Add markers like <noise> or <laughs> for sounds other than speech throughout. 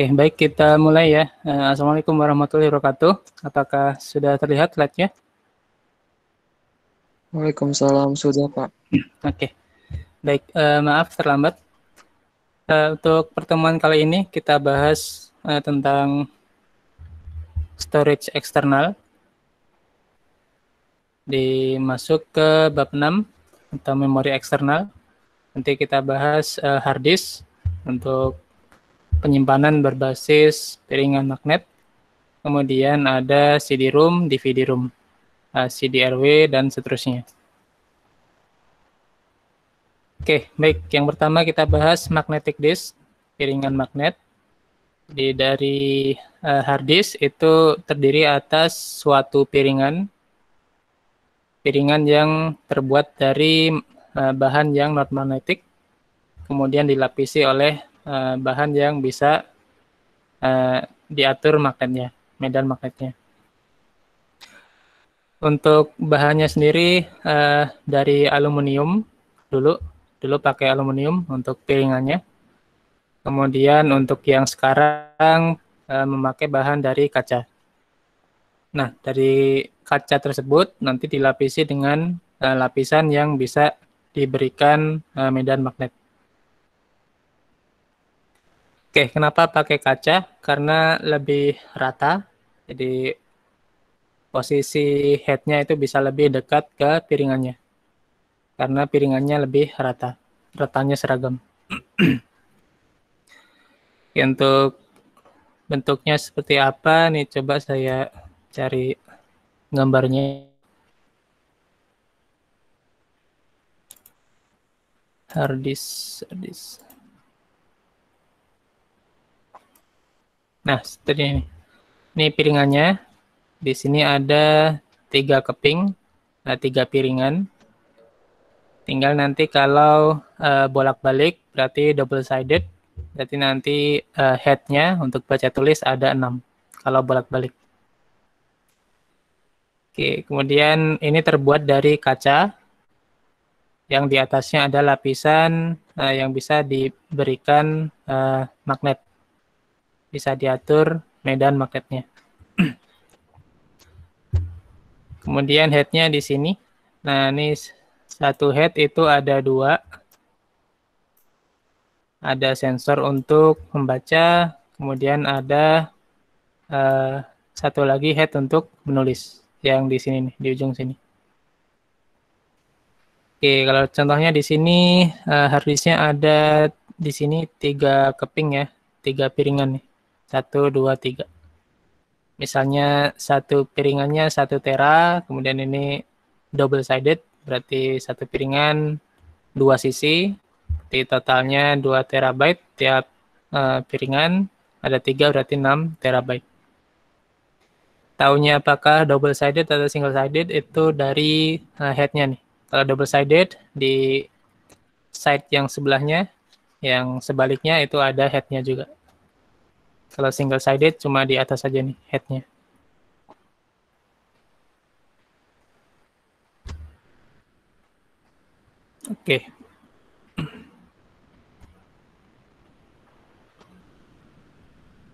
Oke, baik kita mulai ya. Eh, Assalamualaikum warahmatullahi wabarakatuh. Apakah sudah terlihat slide-nya? Waalaikumsalam, sudah Pak. Oke, baik. Uh, maaf terlambat. Uh, untuk pertemuan kali ini kita bahas uh, tentang storage eksternal. Dimasuk ke bab 6 tentang memori eksternal. Nanti kita bahas uh, hard disk untuk penyimpanan berbasis piringan magnet, kemudian ada CD-ROM, DVD-ROM, eh, CD-RW, dan seterusnya. Oke, baik. Yang pertama kita bahas magnetic disk, piringan magnet. Di dari uh, hard disk itu terdiri atas suatu piringan, piringan yang terbuat dari uh, bahan yang non magnetik, kemudian dilapisi oleh Eh, bahan yang bisa uh, diatur magnetnya, medan magnetnya. Untuk bahannya sendiri uh, dari aluminium dulu, dulu pakai aluminium untuk piringannya. Kemudian untuk yang sekarang uh, memakai bahan dari kaca. Nah, dari kaca tersebut nanti dilapisi dengan uh, lapisan yang bisa diberikan uh, medan magnet. Oke, kenapa pakai kaca? Karena lebih rata. Jadi posisi headnya itu bisa lebih dekat ke piringannya. Karena piringannya lebih rata. Ratanya seragam. <clears throat> okay, untuk bentuknya seperti apa nih coba saya cari gambarnya. Hardis, hardis. Nah, seperti ini. Ini piringannya. Di sini ada tiga keping, ada nah, tiga piringan. Tinggal nanti kalau uh, bolak-balik berarti double sided. Berarti nanti uh, headnya untuk baca tulis ada enam kalau bolak-balik. Oke, kemudian ini terbuat dari kaca yang di atasnya ada lapisan uh, yang bisa diberikan uh, magnet bisa diatur medan magnetnya. <clears throat> Kemudian headnya di sini. Nah, ini satu head itu ada dua. Ada sensor untuk membaca, kemudian ada uh, satu lagi head untuk menulis yang di sini nih, di ujung sini. Oke, kalau contohnya di sini uh, harddisknya ada di sini tiga keping ya, tiga piringan nih. Satu, dua, tiga. Misalnya satu piringannya satu tera, kemudian ini double sided, berarti satu piringan dua sisi. di totalnya dua terabyte tiap uh, piringan. Ada tiga berarti enam terabyte. Tahunya apakah double sided atau single sided itu dari uh, headnya nih. Kalau double sided di side yang sebelahnya, yang sebaliknya itu ada headnya juga. Kalau single sided cuma di atas saja nih headnya. Oke. Okay.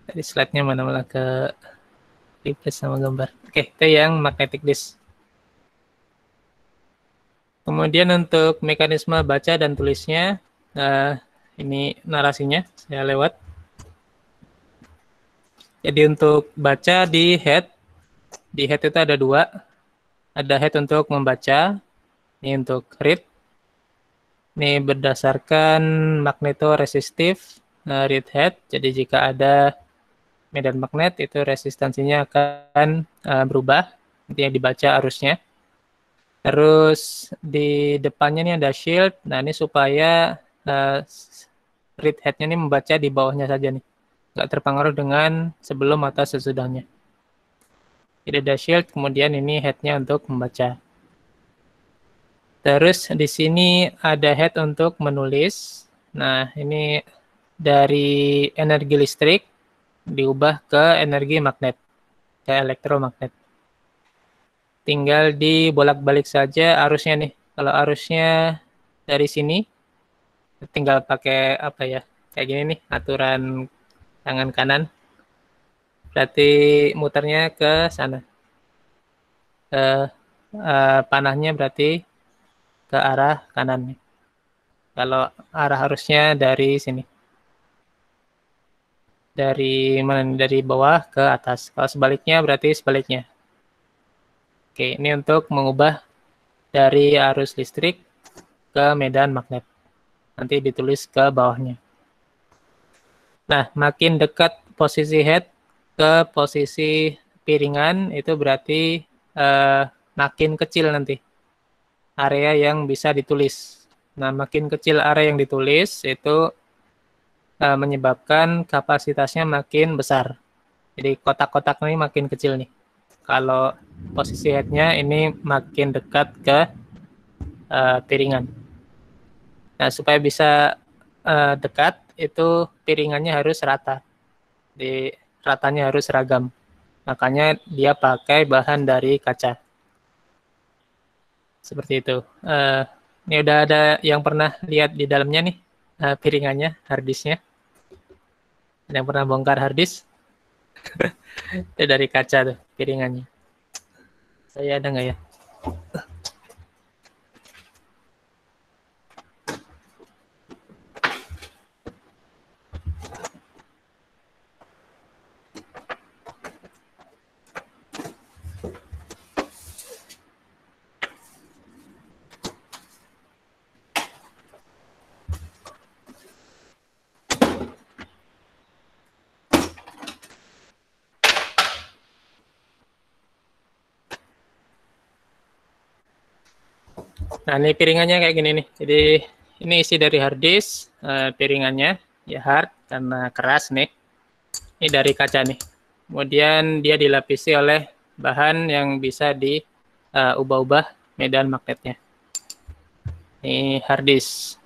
Tadi slide-nya mana malah ke replace sama gambar. Oke, okay, itu yang magnetic disk. Kemudian untuk mekanisme baca dan tulisnya, uh, ini narasinya saya lewat. Jadi untuk baca di head, di head itu ada dua. Ada head untuk membaca, ini untuk read. Ini berdasarkan magneto resistif eh, read head. Jadi jika ada medan magnet itu resistansinya akan uh, berubah. Nanti yang dibaca arusnya. Terus di depannya ini ada shield. Nah ini supaya uh, read headnya ini membaca di bawahnya saja nih nggak terpengaruh dengan sebelum atau sesudahnya. Jadi ada shield, kemudian ini headnya untuk membaca. Terus di sini ada head untuk menulis. Nah, ini dari energi listrik diubah ke energi magnet, ke elektromagnet. Tinggal dibolak-balik saja arusnya nih. Kalau arusnya dari sini, tinggal pakai apa ya, kayak gini nih, aturan tangan kanan. Berarti muternya ke sana. Ke uh, panahnya berarti ke arah kanan. Kalau arah harusnya dari sini. Dari mana? Dari bawah ke atas. Kalau sebaliknya berarti sebaliknya. Oke, ini untuk mengubah dari arus listrik ke medan magnet. Nanti ditulis ke bawahnya. Nah, makin dekat posisi head ke posisi piringan itu berarti eh, makin kecil nanti area yang bisa ditulis. Nah, makin kecil area yang ditulis itu eh, menyebabkan kapasitasnya makin besar. Jadi kotak-kotak ini makin kecil nih. Kalau posisi headnya ini makin dekat ke uh, piringan. Nah, supaya bisa uh, dekat itu piringannya harus rata. Di ratanya harus seragam. Makanya dia pakai bahan dari kaca. Seperti itu. Uh, ini udah ada yang pernah lihat di dalamnya nih uh, piringannya, harddisknya. Ada yang pernah bongkar harddisk? <laughs> itu dari kaca tuh piringannya. Saya ada nggak ya? Nah, ini piringannya kayak gini nih. Jadi ini isi dari hard disk, uh, piringannya ya hard karena keras nih. Ini dari kaca nih. Kemudian dia dilapisi oleh bahan yang bisa di uh, ubah-ubah medan magnetnya. Ini hard disk.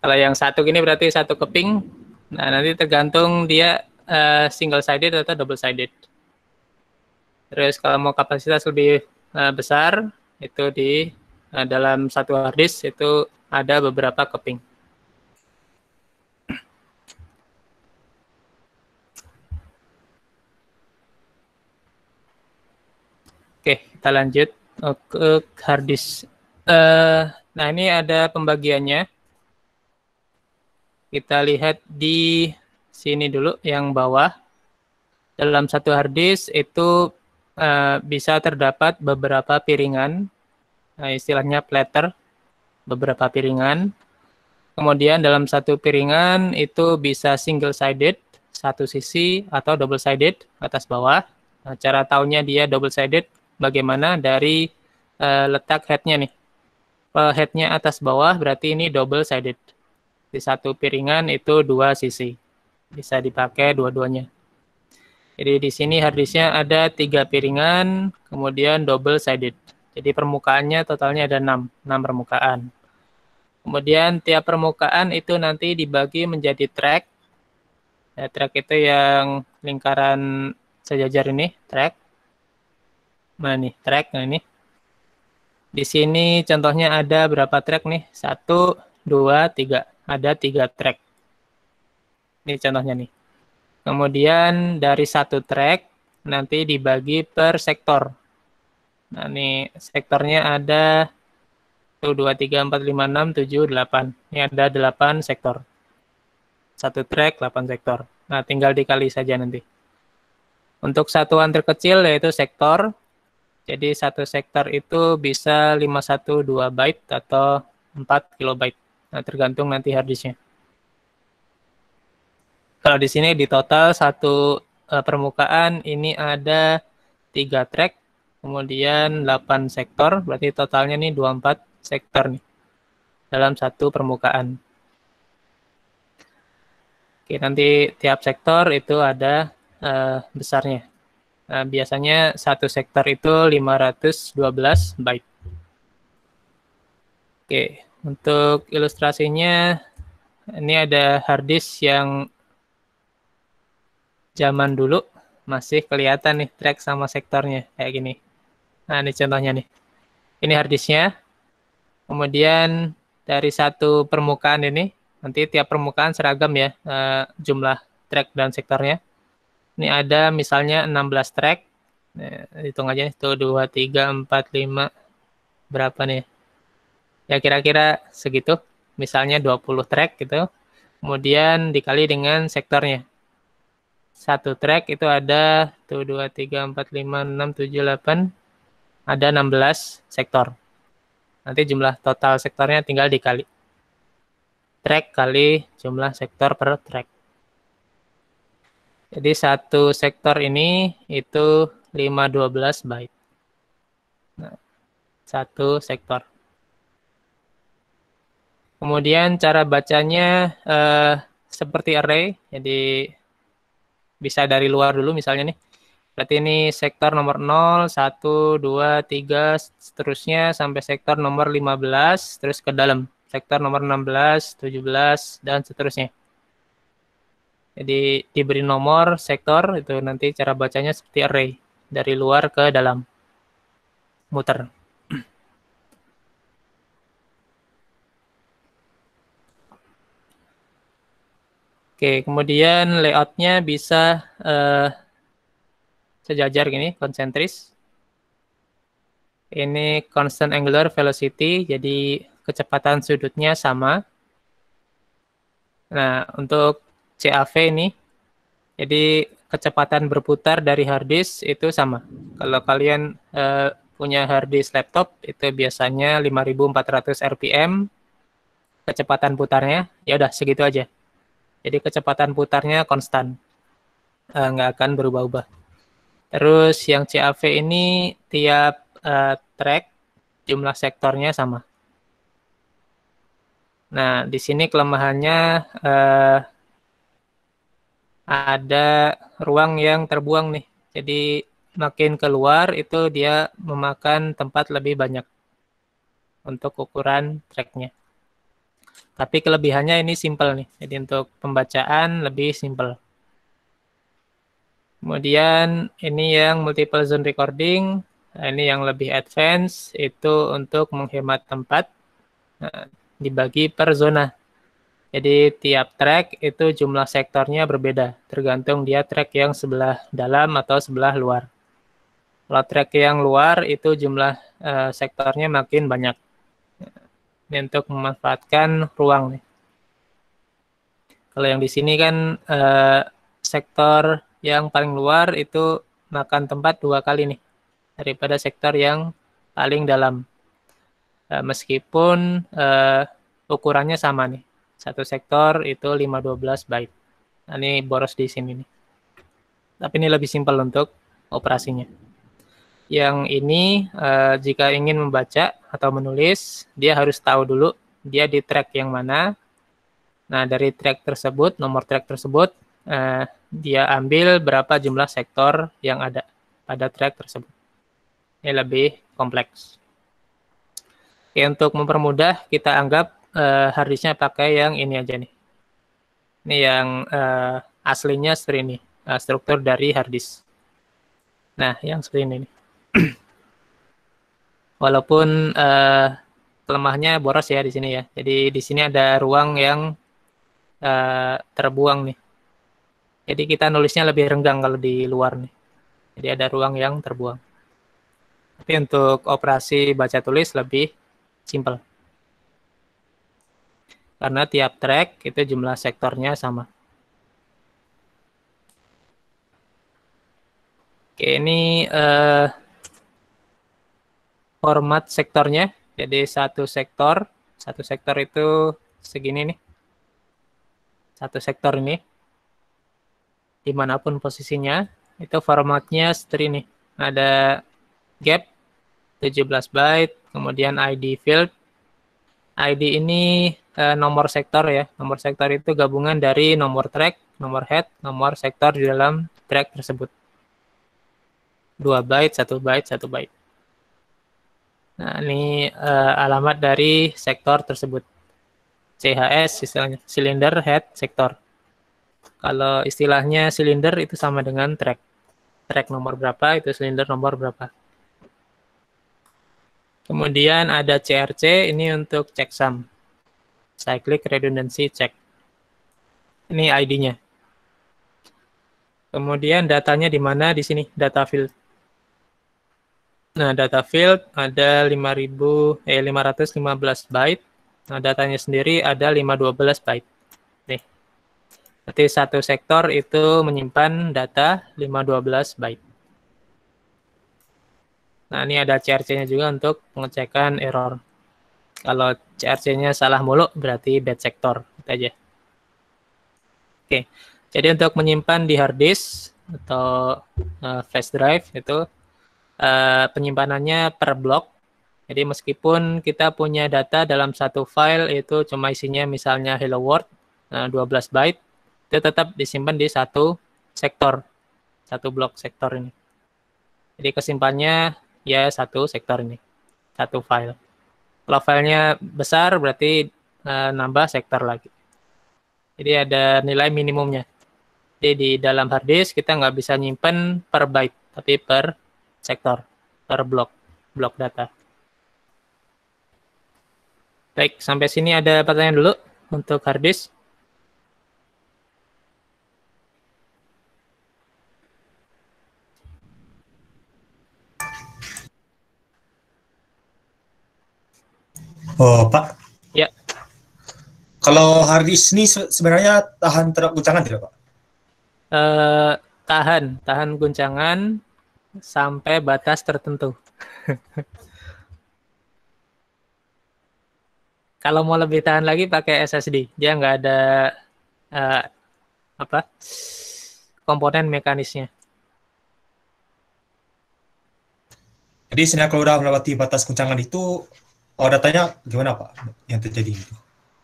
Kalau yang satu gini berarti satu keping. Nah, nanti tergantung dia uh, eh, single sided atau double sided. Terus kalau mau kapasitas lebih uh, besar itu di Nah, dalam satu hard disk itu ada beberapa keping. Oke, kita lanjut oh, ke hard disk. Uh, eh, nah, ini ada pembagiannya. Kita lihat di sini dulu yang bawah. Dalam satu hard disk itu uh, bisa terdapat beberapa piringan nah istilahnya platter, beberapa piringan. Kemudian dalam satu piringan itu bisa single sided, satu sisi atau double sided atas bawah. Nah, cara taunya dia double sided bagaimana dari uh, letak headnya nih. Uh, headnya atas bawah berarti ini double sided. Di satu piringan itu dua sisi. Bisa dipakai dua-duanya. Jadi di sini harddisknya ada tiga piringan, kemudian double sided. Jadi permukaannya totalnya ada 6, 6 permukaan. Kemudian tiap permukaan itu nanti dibagi menjadi track. Ya, track itu yang lingkaran sejajar ini, track. Mana nih? Track nah ini. Di sini contohnya ada berapa track nih? Satu, dua, tiga. Ada tiga track. Ini contohnya nih. Kemudian dari satu track nanti dibagi per sektor. Nah, ini sektornya ada 1, 2, 3, 4, 5, 6, 7, 8. Ini ada 8 sektor. Satu track, 8 sektor. Nah, tinggal dikali saja nanti. Untuk satuan terkecil yaitu sektor. Jadi satu sektor itu bisa 512 byte atau 4 kilobyte. Nah, tergantung nanti harddisknya. Kalau di sini di total satu uh, permukaan ini ada tiga track kemudian 8 sektor, berarti totalnya nih 24 sektor nih dalam satu permukaan. Oke, nanti tiap sektor itu ada uh, besarnya. Nah, biasanya satu sektor itu 512 byte. Oke, untuk ilustrasinya ini ada hard disk yang zaman dulu masih kelihatan nih track sama sektornya kayak gini. Nah, ini contohnya nih. Ini harddisknya. Kemudian dari satu permukaan ini, nanti tiap permukaan seragam ya uh, jumlah track dan sektornya. Ini ada misalnya 16 track. Nah, hitung aja, itu 2, 3, 4, 5, berapa nih? Ya kira-kira segitu. Misalnya 20 track gitu. Kemudian dikali dengan sektornya satu track itu ada 1, 2, 3, 4, 5, 6, 7, 8, ada 16 sektor. Nanti jumlah total sektornya tinggal dikali. Track kali jumlah sektor per track. Jadi satu sektor ini itu 512 byte. Nah, satu sektor. Kemudian cara bacanya eh, seperti array, jadi bisa dari luar dulu misalnya nih. Berarti ini sektor nomor 0, 1, 2, 3, seterusnya sampai sektor nomor 15, terus ke dalam. Sektor nomor 16, 17, dan seterusnya. Jadi diberi nomor sektor, itu nanti cara bacanya seperti array. Dari luar ke dalam. Muter. Oke, kemudian layoutnya bisa uh, sejajar gini konsentris ini constant angular velocity jadi kecepatan sudutnya sama nah untuk CAV ini jadi kecepatan berputar dari hard disk itu sama kalau kalian uh, punya hard disk laptop itu biasanya 5400 rpm kecepatan putarnya ya udah segitu aja jadi kecepatan putarnya konstan eh, nggak akan berubah-ubah Terus yang CAV ini tiap uh, track jumlah sektornya sama. Nah, di sini kelemahannya uh, ada ruang yang terbuang nih. Jadi makin keluar itu dia memakan tempat lebih banyak untuk ukuran tracknya. Tapi kelebihannya ini simple nih. Jadi untuk pembacaan lebih simple. Kemudian ini yang multiple zone recording, nah, ini yang lebih advance itu untuk menghemat tempat nah, dibagi per zona. Jadi tiap track itu jumlah sektornya berbeda, tergantung dia track yang sebelah dalam atau sebelah luar. Kalau track yang luar itu jumlah uh, sektornya makin banyak. Ini untuk memanfaatkan ruang. Kalau yang di sini kan uh, sektor yang paling luar itu makan tempat dua kali nih daripada sektor yang paling dalam. E, meskipun e, ukurannya sama nih. Satu sektor itu 512 byte. Nah, ini boros di sini nih. Tapi ini lebih simpel untuk operasinya. Yang ini e, jika ingin membaca atau menulis, dia harus tahu dulu dia di track yang mana. Nah, dari track tersebut, nomor track tersebut, dia ambil berapa jumlah sektor yang ada pada track tersebut. Ini lebih kompleks. Oke, untuk mempermudah, kita anggap uh, harddisknya pakai yang ini aja nih. Ini yang uh, aslinya seperti ini, uh, struktur dari harddisk. Nah, yang seperti ini. Nih. <clears throat> Walaupun uh, lemahnya boros ya di sini ya. Jadi di sini ada ruang yang uh, terbuang nih jadi kita nulisnya lebih renggang kalau di luar nih. Jadi ada ruang yang terbuang. Tapi untuk operasi baca tulis lebih simple. Karena tiap track itu jumlah sektornya sama. Oke, ini eh, format sektornya. Jadi satu sektor, satu sektor itu segini nih. Satu sektor ini dimanapun posisinya itu formatnya seperti ini ada gap 17 byte kemudian ID field ID ini eh, nomor sektor ya nomor sektor itu gabungan dari nomor track nomor head nomor sektor di dalam track tersebut 2 byte 1 byte 1 byte nah ini uh, alamat dari sektor tersebut CHS istilahnya, silinder head sektor kalau istilahnya silinder itu sama dengan track. Track nomor berapa itu silinder nomor berapa. Kemudian ada CRC ini untuk checksum. Cyclic redundancy check. Ini ID-nya. Kemudian datanya di mana? Di sini, data field. Nah, data field ada 5000 eh 515 byte. Nah, datanya sendiri ada 512 byte. Berarti satu sektor itu menyimpan data 512 byte. Nah, ini ada CRC-nya juga untuk pengecekan error. Kalau CRC-nya salah mulu, berarti bad sector. Itu aja. Oke, jadi untuk menyimpan di hard disk atau uh, flash drive itu uh, penyimpanannya per blok. Jadi meskipun kita punya data dalam satu file itu cuma isinya misalnya hello world uh, eh, 12 byte, itu tetap disimpan di satu sektor, satu blok sektor ini. Jadi kesimpannya ya satu sektor ini, satu file. Kalau filenya besar berarti e, nambah sektor lagi. Jadi ada nilai minimumnya. Jadi di dalam hard disk kita nggak bisa nyimpen per byte, tapi per sektor, per blok, blok data. Baik, sampai sini ada pertanyaan dulu untuk hard disk. Oh Pak. Ya. Kalau hari ini sebenarnya tahan terhadap guncangan tidak Pak? Uh, tahan, tahan guncangan sampai batas tertentu. <laughs> Kalau mau lebih tahan lagi pakai SSD, dia nggak ada uh, apa komponen mekanisnya. Jadi sebenarnya kalau udah melewati batas guncangan itu Oh datanya gimana Pak yang terjadi itu?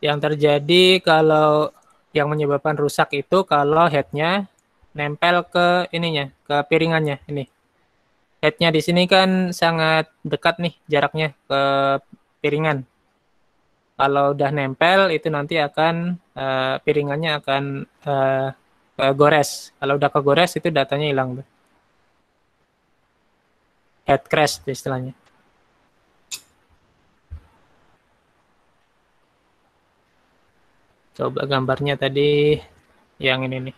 Yang terjadi kalau yang menyebabkan rusak itu kalau headnya nempel ke ininya, ke piringannya ini. Headnya di sini kan sangat dekat nih jaraknya ke piringan. Kalau udah nempel itu nanti akan uh, piringannya akan uh, gores. Kalau udah kegores itu datanya hilang. Head crash istilahnya. Coba gambarnya tadi yang ini nih.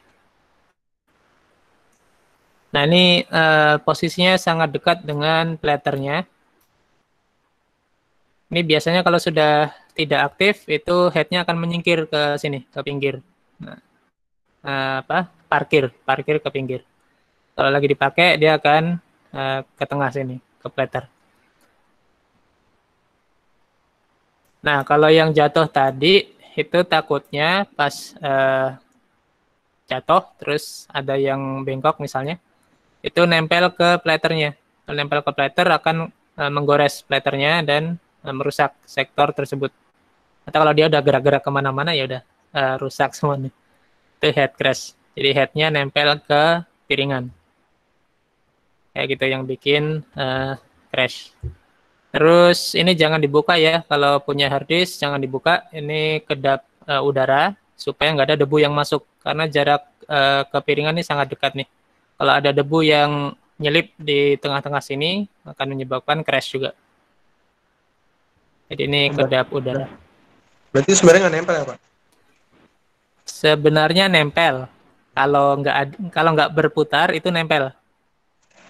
Nah ini uh, posisinya sangat dekat dengan platternya. Ini biasanya kalau sudah tidak aktif itu headnya akan menyingkir ke sini ke pinggir. Nah, eh, apa parkir parkir ke pinggir. Kalau lagi dipakai dia akan uh, ke tengah sini ke platter. Nah kalau yang jatuh tadi itu takutnya pas uh, jatuh terus ada yang bengkok misalnya itu nempel ke platernya nempel ke plater akan uh, menggores platernya dan uh, merusak sektor tersebut atau kalau dia udah gerak-gerak kemana-mana ya udah uh, rusak <laughs> semuanya itu head crash jadi headnya nempel ke piringan kayak gitu yang bikin uh, crash Terus ini jangan dibuka ya, kalau punya hard jangan dibuka. Ini kedap uh, udara supaya nggak ada debu yang masuk karena jarak uh, eh, ke piringan ini sangat dekat nih. Kalau ada debu yang nyelip di tengah-tengah sini akan menyebabkan crash juga. Jadi ini kedap udara. Berarti sebenarnya nggak nempel ya Pak? Sebenarnya nempel. Kalau nggak kalau nggak berputar itu nempel.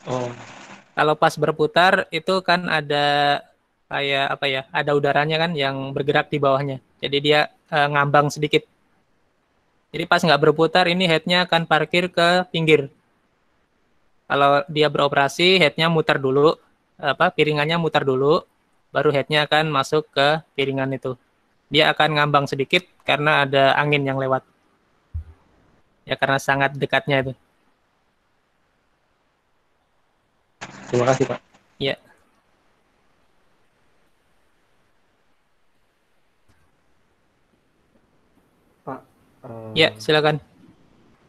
Oh kalau pas berputar itu kan ada kayak apa ya ada udaranya kan yang bergerak di bawahnya jadi dia e, ngambang sedikit jadi pas nggak berputar ini headnya akan parkir ke pinggir kalau dia beroperasi headnya mutar dulu apa piringannya mutar dulu baru headnya akan masuk ke piringan itu dia akan ngambang sedikit karena ada angin yang lewat ya karena sangat dekatnya itu Terima kasih Pak. Iya. Pak. Uh, ya silakan.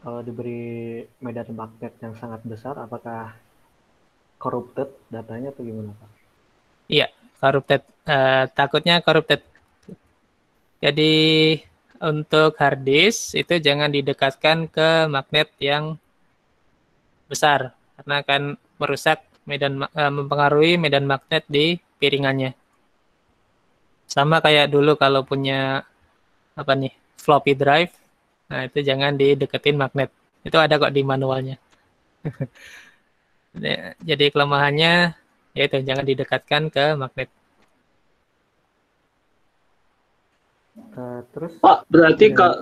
Kalau diberi medan magnet yang sangat besar, apakah corrupted datanya atau gimana Pak? Iya, corrupted. Uh, takutnya corrupted. Jadi untuk hard disk itu jangan didekatkan ke magnet yang besar karena akan merusak medan uh, mempengaruhi medan magnet di piringannya. Sama kayak dulu kalau punya apa nih floppy drive, nah itu jangan dideketin magnet. Itu ada kok di manualnya. <laughs> Ya, jadi kelemahannya yaitu jangan didekatkan ke magnet. Uh, terus Pak, berarti ya, kalau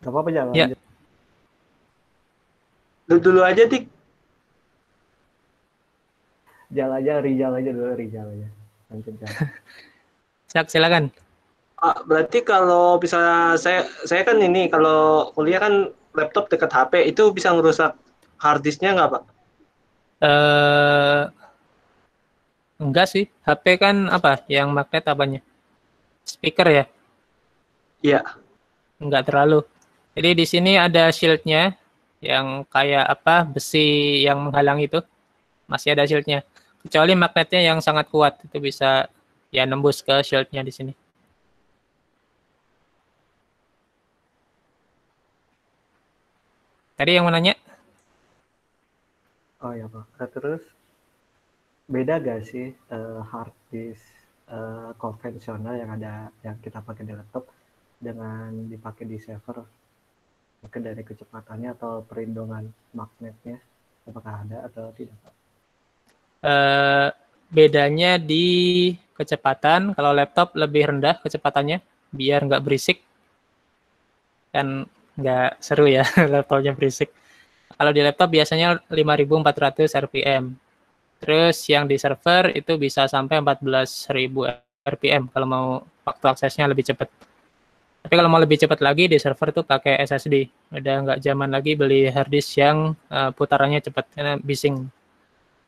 Gak apa-apa jangan. Ya. Dulu aja, Tik. Jal aja, Rijal aja dulu, Rijal aja. Lanjut, <laughs> Siap, silakan. Ah, berarti kalau bisa saya saya kan ini kalau kuliah kan laptop dekat HP itu bisa ngerusak harddisknya nggak pak? Eh enggak sih, HP kan apa? Yang magnet apanya? Speaker ya? Iya. Enggak terlalu. Jadi di sini ada shieldnya yang kayak apa besi yang menghalang itu masih ada shieldnya. Kecuali magnetnya yang sangat kuat itu bisa ya nembus ke shieldnya di sini. Tadi yang mau nanya? Oh ya pak, eh, terus beda gak sih uh, hard disk uh, eh, konvensional yang ada yang kita pakai di laptop dengan dipakai di server? Mungkin dari kecepatannya atau perlindungan magnetnya apakah ada atau tidak pak? eh, bedanya di kecepatan. Kalau laptop lebih rendah kecepatannya, biar nggak berisik. Kan nggak seru ya <laughs> laptopnya berisik. Kalau di laptop biasanya 5400 RPM. Terus yang di server itu bisa sampai 14000 RPM kalau mau waktu aksesnya lebih cepat. Tapi kalau mau lebih cepat lagi di server tuh pakai SSD. Udah nggak zaman lagi beli hard yang uh, putarannya cepat karena bising.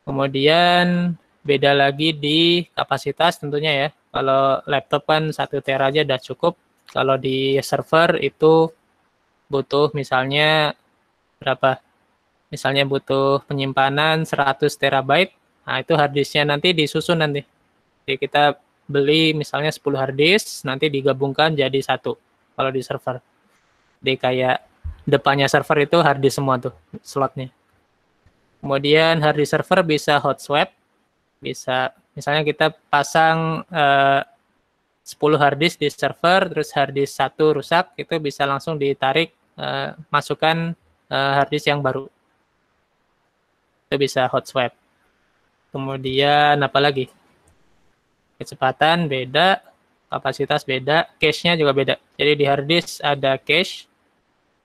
Kemudian beda lagi di kapasitas tentunya ya. Kalau laptop kan satu tera aja udah cukup. Kalau di server itu butuh misalnya berapa? Misalnya butuh penyimpanan 100 terabyte. Nah, itu harddisknya nanti disusun nanti. Jadi kita beli misalnya 10 harddisk, nanti digabungkan jadi satu kalau di server. Jadi kayak depannya server itu harddisk semua tuh slotnya. Kemudian hard disk server bisa hot swap, bisa misalnya kita pasang eh, 10 hard disk di server, terus hard disk satu rusak, itu bisa langsung ditarik eh, masukkan eh, hard disk yang baru. Itu bisa hot swap. Kemudian apa lagi? Kecepatan beda, kapasitas beda, cache-nya juga beda. Jadi di hard disk ada cache,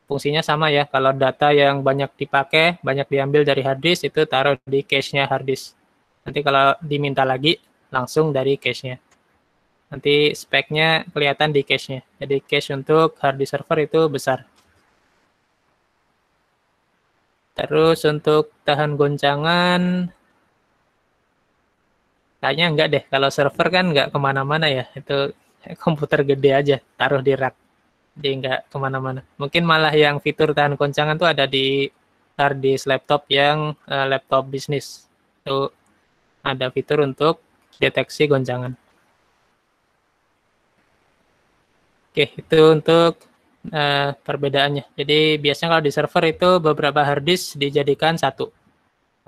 fungsinya sama ya. Kalau data yang banyak dipakai, banyak diambil dari hard disk itu taruh di cache-nya hard disk. Nanti kalau diminta lagi langsung dari cache-nya. Nanti speknya kelihatan di cache-nya. Jadi cache untuk hard disk server itu besar. Terus untuk tahan goncangan, kayaknya enggak deh. Kalau server kan enggak kemana-mana ya. Itu <laughs> komputer gede aja, taruh di rack jadi nggak kemana-mana mungkin malah yang fitur tahan goncangan tuh ada di hard disk laptop yang uh, laptop bisnis itu ada fitur untuk deteksi goncangan oke itu untuk uh, perbedaannya jadi biasanya kalau di server itu beberapa hard disk dijadikan satu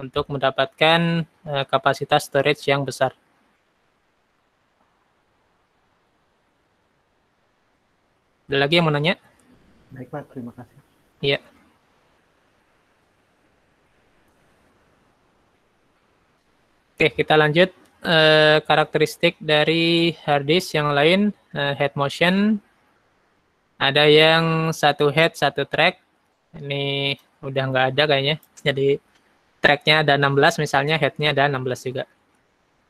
untuk mendapatkan uh, kapasitas storage yang besar Ada lagi yang mau nanya? Baik Pak, terima kasih. Iya. Oke, kita lanjut uh, karakteristik dari hard disk yang lain uh, head motion. Ada yang satu head satu track. Ini udah nggak ada kayaknya. Jadi tracknya ada 16 misalnya headnya ada 16 juga.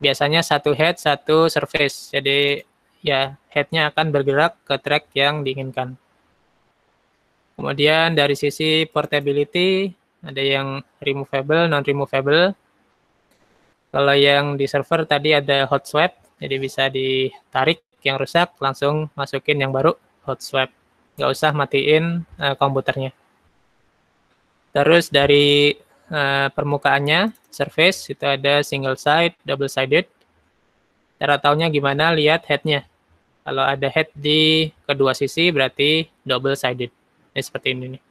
Biasanya satu head satu surface. Jadi ya headnya akan bergerak ke track yang diinginkan. Kemudian dari sisi portability, ada yang removable, non-removable. Kalau yang di server tadi ada hot swap, jadi bisa ditarik yang rusak, langsung masukin yang baru hot swap. Nggak usah matiin uh, komputernya. Terus dari uh, permukaannya, surface, itu ada single side, double sided. Cara taunya gimana, lihat headnya. Kalau ada head di kedua sisi berarti double sided. Ini seperti ini nih.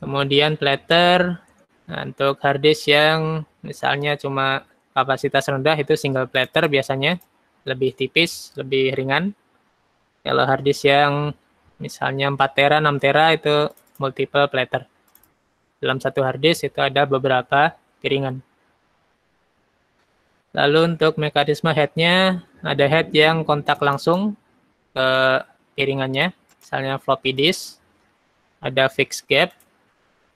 Kemudian platter nah, untuk hard disk yang misalnya cuma kapasitas rendah itu single platter biasanya lebih tipis, lebih ringan. Kalau hard disk yang misalnya 4 tera, 6 tera itu multiple platter. Dalam satu hard disk itu ada beberapa piringan. Lalu untuk mekanisme headnya, ada head yang kontak langsung ke piringannya, misalnya floppy disk, ada fixed gap,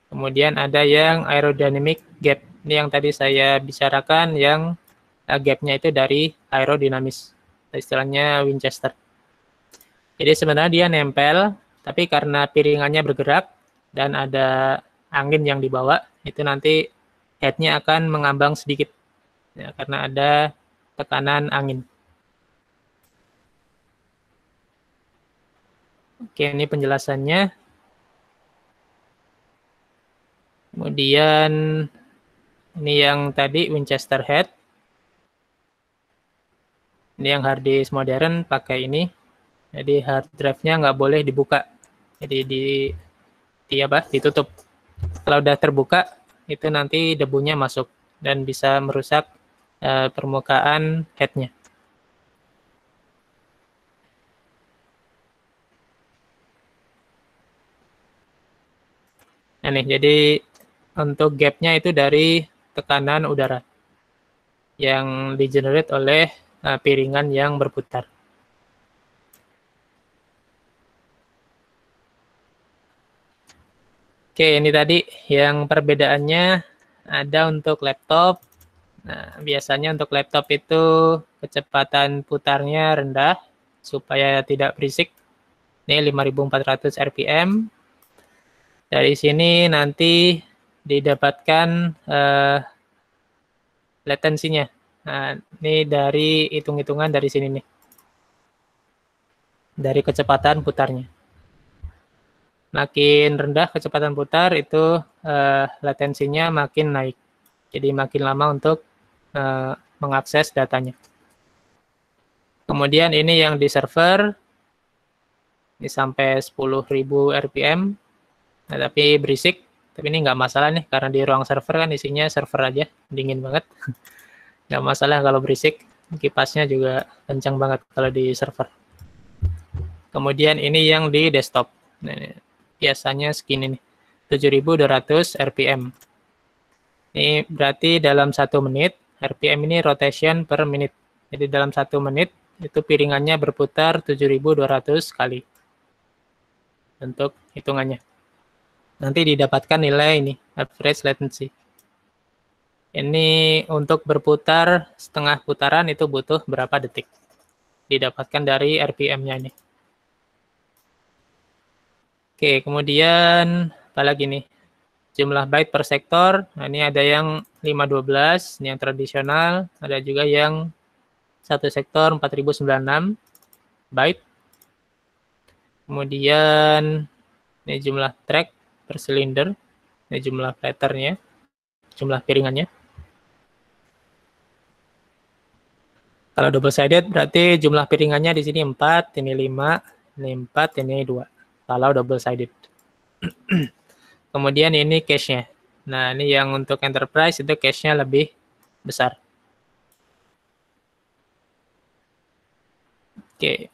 kemudian ada yang aerodynamic gap. Ini yang tadi saya bicarakan yang eh, gapnya itu dari aerodinamis, istilahnya Winchester. Jadi sebenarnya dia nempel, tapi karena piringannya bergerak dan ada angin yang dibawa, itu nanti headnya akan mengambang sedikit ya, karena ada tekanan angin. Oke, ini penjelasannya. Kemudian ini yang tadi Winchester Head. Ini yang hard disk modern pakai ini. Jadi hard drive-nya nggak boleh dibuka. Jadi di, di apa? Ditutup. Kalau udah terbuka, itu nanti debunya masuk dan bisa merusak Eh, permukaan headnya. Nah, nih, jadi untuk gapnya itu dari tekanan udara yang digenerate oleh uh, piringan yang berputar. Oke, ini tadi yang perbedaannya ada untuk laptop Nah, biasanya untuk laptop itu kecepatan putarnya rendah supaya tidak berisik. Ini 5400 RPM. Dari sini nanti didapatkan uh, latensinya. Nah, ini dari hitung-hitungan dari sini nih. Dari kecepatan putarnya. Makin rendah kecepatan putar itu uh, latensinya makin naik. Jadi makin lama untuk uh, mengakses datanya. Kemudian ini yang di server, ini sampai 10.000 RPM, nah, tapi berisik. Tapi ini nggak masalah nih, karena di ruang server kan isinya server aja, dingin banget. <laughs> Nggak masalah kalau berisik, kipasnya juga kencang banget kalau di server. Kemudian ini yang di desktop. Nah, ini biasanya segini nih, 7.200 RPM. Ini berarti dalam satu menit RPM ini rotation per menit. Jadi dalam satu menit itu piringannya berputar 7.200 kali untuk hitungannya. Nanti didapatkan nilai ini, average latency. Ini untuk berputar setengah putaran itu butuh berapa detik. Didapatkan dari RPM-nya ini. Oke, kemudian apa lagi nih? jumlah byte per sektor. Nah, ini ada yang 512, ini yang tradisional, ada juga yang satu sektor 4096 byte. Kemudian ini jumlah track per silinder, ini jumlah platernya, jumlah piringannya. Kalau double sided berarti jumlah piringannya di sini 4, ini 5, ini 4, ini 2. Kalau double sided. <clears throat> Kemudian ini cache-nya. Nah, ini yang untuk enterprise itu cache-nya lebih besar. Oke.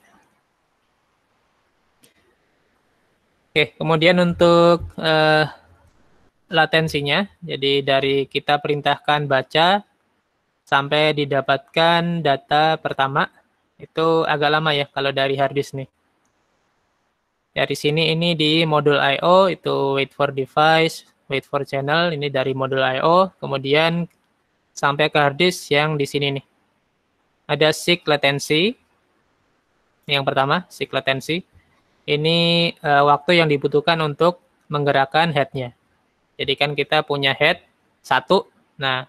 Oke, kemudian untuk uh, latensinya, jadi dari kita perintahkan baca sampai didapatkan data pertama, itu agak lama ya kalau dari hard disk nih. Ya, dari sini ini di modul I.O. itu wait for device, wait for channel, ini dari modul I.O. Kemudian sampai ke harddisk yang di sini nih. Ada seek latency. Ini Yang pertama, seek latency. Ini uh, waktu yang dibutuhkan untuk menggerakkan headnya. Jadi kan kita punya head satu, nah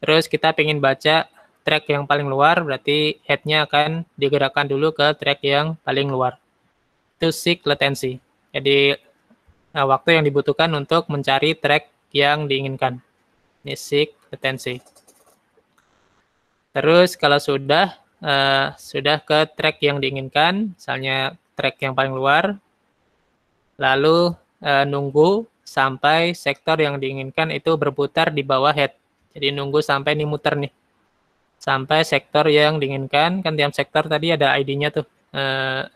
terus kita pengen baca track yang paling luar, berarti headnya akan digerakkan dulu ke track yang paling luar to seek latency. Jadi nah, waktu yang dibutuhkan untuk mencari track yang diinginkan. Ini seek latency. Terus kalau sudah uh, sudah ke track yang diinginkan, misalnya track yang paling luar, lalu uh, nunggu sampai sektor yang diinginkan itu berputar di bawah head. Jadi nunggu sampai ini muter nih. Sampai sektor yang diinginkan, kan tiap sektor tadi ada ID-nya tuh. Uh,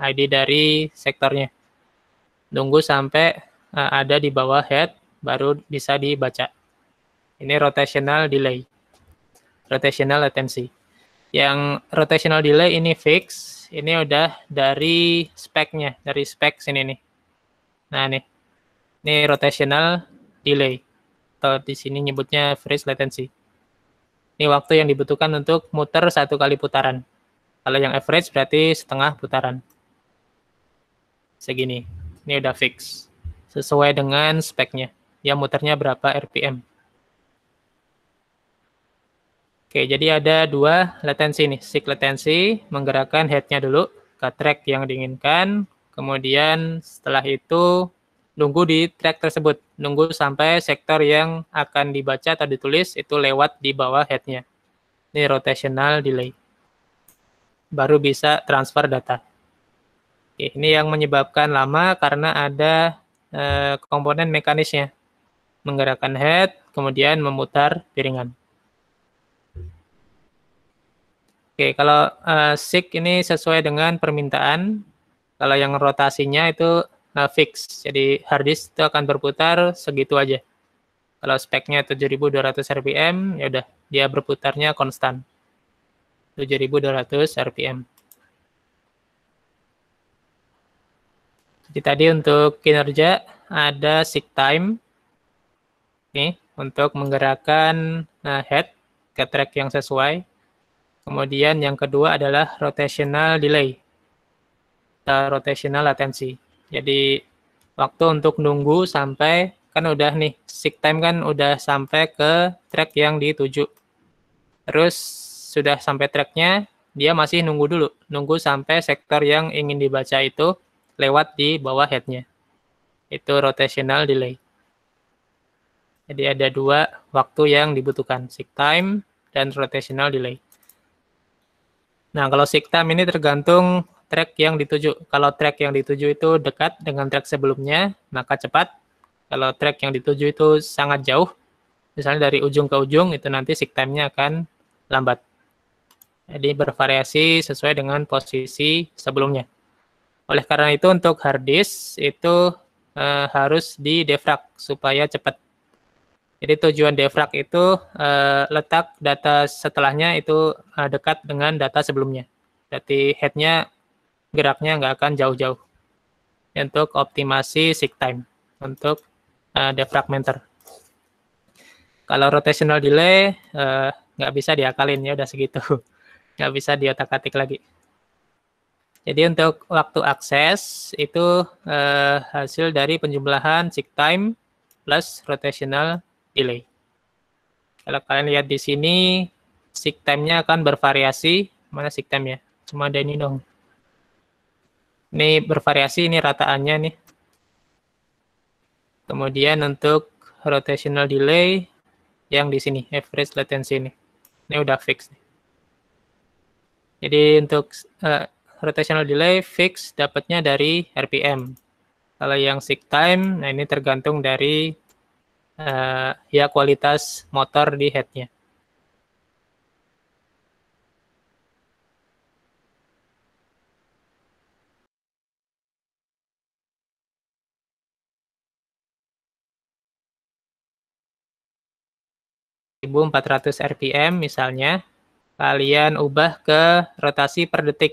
ID dari sektornya. Tunggu sampai uh, ada di bawah head, baru bisa dibaca. Ini rotational delay, rotational latency. Yang rotational delay ini fix, ini udah dari speknya, dari spek sini nih. Nah nih, ini rotational delay atau di sini nyebutnya freeze latency. Ini waktu yang dibutuhkan untuk muter satu kali putaran. Kalau yang average berarti setengah putaran segini. Ini udah fix. Sesuai dengan speknya. Ya, muternya berapa RPM. Oke, jadi ada dua latensi nih. Seek latensi, menggerakkan headnya dulu ke track yang diinginkan. Kemudian setelah itu nunggu di track tersebut. Nunggu sampai sektor yang akan dibaca atau ditulis itu lewat di bawah headnya. Ini rotational delay. Baru bisa transfer data. Oke, ini yang menyebabkan lama karena ada uh, komponen mekanisnya. Menggerakkan head, kemudian memutar piringan. Oke, kalau uh, sig ini sesuai dengan permintaan. Kalau yang rotasinya itu uh, fix. Jadi hard disk itu akan berputar segitu aja. Kalau speknya 7200 RPM, ya udah dia berputarnya konstan. 7200 RPM. Jadi tadi untuk kinerja ada sick time. Ini untuk menggerakkan uh, head ke track yang sesuai. Kemudian yang kedua adalah rotational delay atau eh, rotational latency. Jadi waktu untuk nunggu sampai kan udah nih sick time kan udah sampai ke track yang dituju. Terus sudah sampai tracknya dia masih nunggu dulu, nunggu sampai sektor yang ingin dibaca itu lewat di bawah headnya. Itu rotational delay. Jadi ada dua waktu yang dibutuhkan, seek time dan rotational delay. Nah, kalau seek time ini tergantung track yang dituju. Kalau track yang dituju itu dekat dengan track sebelumnya, maka cepat. Kalau track yang dituju itu sangat jauh, misalnya dari ujung ke ujung, itu nanti seek time-nya akan lambat. Jadi bervariasi sesuai dengan posisi sebelumnya. Oleh karena itu untuk hard disk itu uh, harus di defrag supaya cepat. Jadi tujuan defrag itu uh, letak data setelahnya itu uh, dekat dengan data sebelumnya. Jadi headnya geraknya nggak akan jauh-jauh. Untuk optimasi seek time untuk uh, defragmenter. Kalau rotational delay nggak nggak bisa diakalin ya udah segitu. <laughs> Nggak bisa diotak-atik lagi. Jadi untuk waktu akses itu eh, hasil dari penjumlahan seek time plus rotational delay. Kalau kalian lihat di sini, seek time-nya akan bervariasi. Mana seek time nya Cuma ada ini dong. Ini bervariasi, ini rataannya nih. Kemudian untuk rotational delay yang di sini, average latency ini. Ini udah fix. Jadi untuk uh, rotational delay fix dapatnya dari RPM. Kalau yang sick time, nah ini tergantung dari uh, ya kualitas motor di headnya. 400 RPM misalnya, kalian ubah ke rotasi per detik.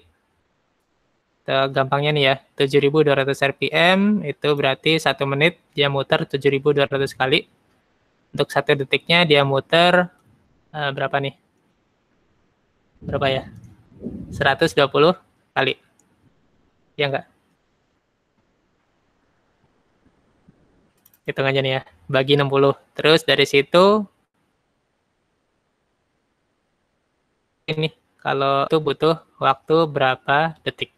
Eh, gampangnya nih ya, 7200 RPM itu berarti satu menit dia muter 7200 kali. Untuk satu detiknya dia muter uh, berapa nih? Berapa ya? 120 kali. Ya enggak? Hitung aja nih ya, bagi 60. Terus dari situ ini kalau itu butuh waktu berapa detik?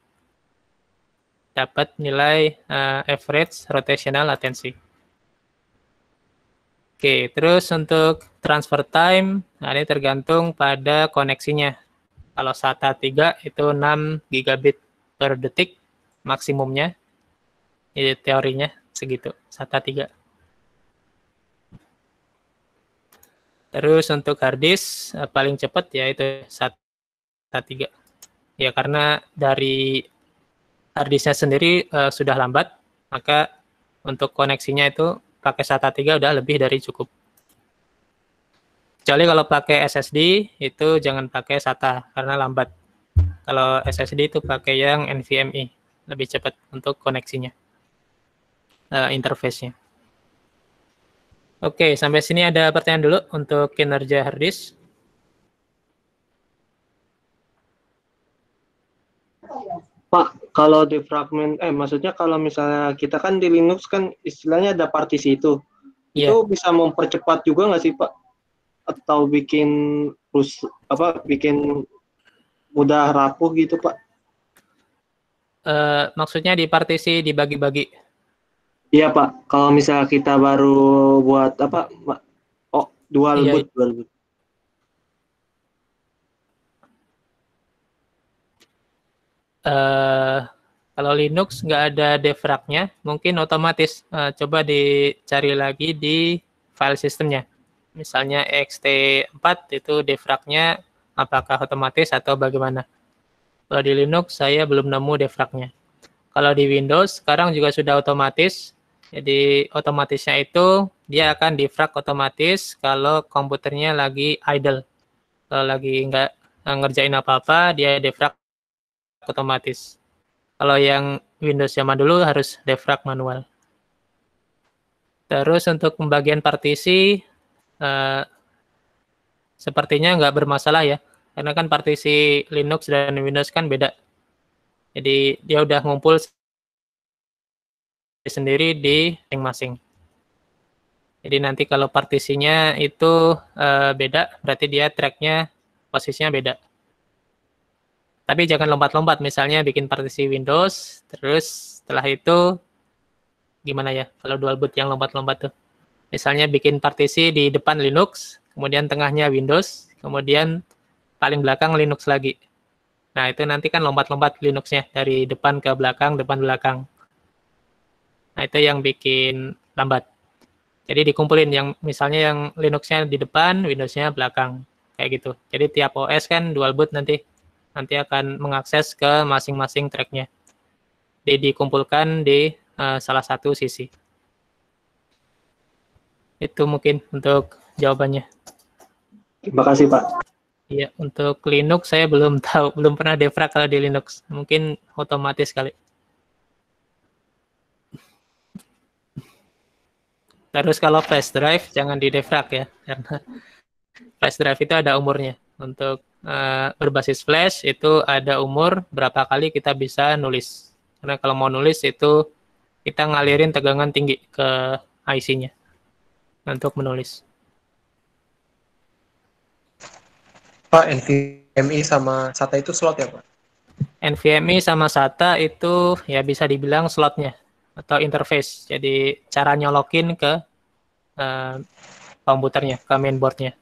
dapat nilai uh, average rotational latency. Oke, terus untuk transfer time, nah ini tergantung pada koneksinya. Kalau SATA 3 itu 6 gigabit per detik maksimumnya. Jadi teorinya segitu, SATA 3. Terus untuk hard disk, eh, paling cepat ya itu SATA 3. Ya karena dari harddisknya sendiri uh, sudah lambat, maka untuk koneksinya itu pakai SATA 3 udah lebih dari cukup. Kecuali kalau pakai SSD itu jangan pakai SATA karena lambat. Kalau SSD itu pakai yang NVMe, lebih cepat untuk koneksinya, uh, interface-nya. Oke, sampai sini ada pertanyaan dulu untuk kinerja harddisk. Pak, kalau di fragmen, eh maksudnya kalau misalnya kita kan di Linux kan istilahnya ada partisi itu. Yeah. Itu bisa mempercepat juga nggak sih Pak? Atau bikin rus, apa bikin mudah rapuh gitu Pak? Uh, maksudnya di partisi dibagi-bagi? Iya Pak, kalau misalnya kita baru buat apa, pak oh dual yeah. boot, dua iya, boot. uh, kalau Linux nggak ada defragnya, mungkin otomatis uh, coba dicari lagi di file sistemnya. Misalnya ext4 itu defragnya apakah otomatis atau bagaimana. Kalau di Linux saya belum nemu defragnya. Kalau di Windows sekarang juga sudah otomatis. Jadi otomatisnya itu dia akan defrag otomatis kalau komputernya lagi idle. Kalau lagi nggak eh, ngerjain apa-apa, dia defrag otomatis. Kalau yang Windows zaman dulu harus defrag manual. Terus untuk pembagian partisi, uh, sepertinya nggak bermasalah ya, karena kan partisi Linux dan Windows kan beda. Jadi dia udah ngumpul sendiri di masing-masing. Jadi nanti kalau partisinya itu uh, beda, berarti dia tracknya posisinya beda. Tapi jangan lompat-lompat, misalnya bikin partisi Windows, terus setelah itu gimana ya kalau dual boot yang lompat-lompat tuh. Misalnya bikin partisi di depan Linux, kemudian tengahnya Windows, kemudian paling belakang Linux lagi. Nah, itu nanti kan lompat-lompat Linuxnya dari depan ke belakang, depan belakang. Nah, itu yang bikin lambat. Jadi dikumpulin yang misalnya yang Linuxnya di depan, Windowsnya belakang, kayak gitu. Jadi tiap OS kan dual boot nanti nanti akan mengakses ke masing-masing tracknya. Jadi dikumpulkan di uh, salah satu sisi. Itu mungkin untuk jawabannya. Terima kasih Pak. Iya, untuk Linux saya belum <laughs> tahu, belum pernah defrag kalau di Linux. Mungkin otomatis kali. Terus kalau flash drive jangan di defrag ya, karena <laughs> flash drive itu ada umurnya. Untuk uh, berbasis flash itu ada umur berapa kali kita bisa nulis. Karena kalau mau nulis itu kita ngalirin tegangan tinggi ke IC-nya untuk menulis. Pak, NVMe sama SATA itu slot ya Pak? NVMe sama SATA itu ya bisa dibilang slotnya atau interface. Jadi cara nyolokin ke uh, komputernya, ke mainboardnya.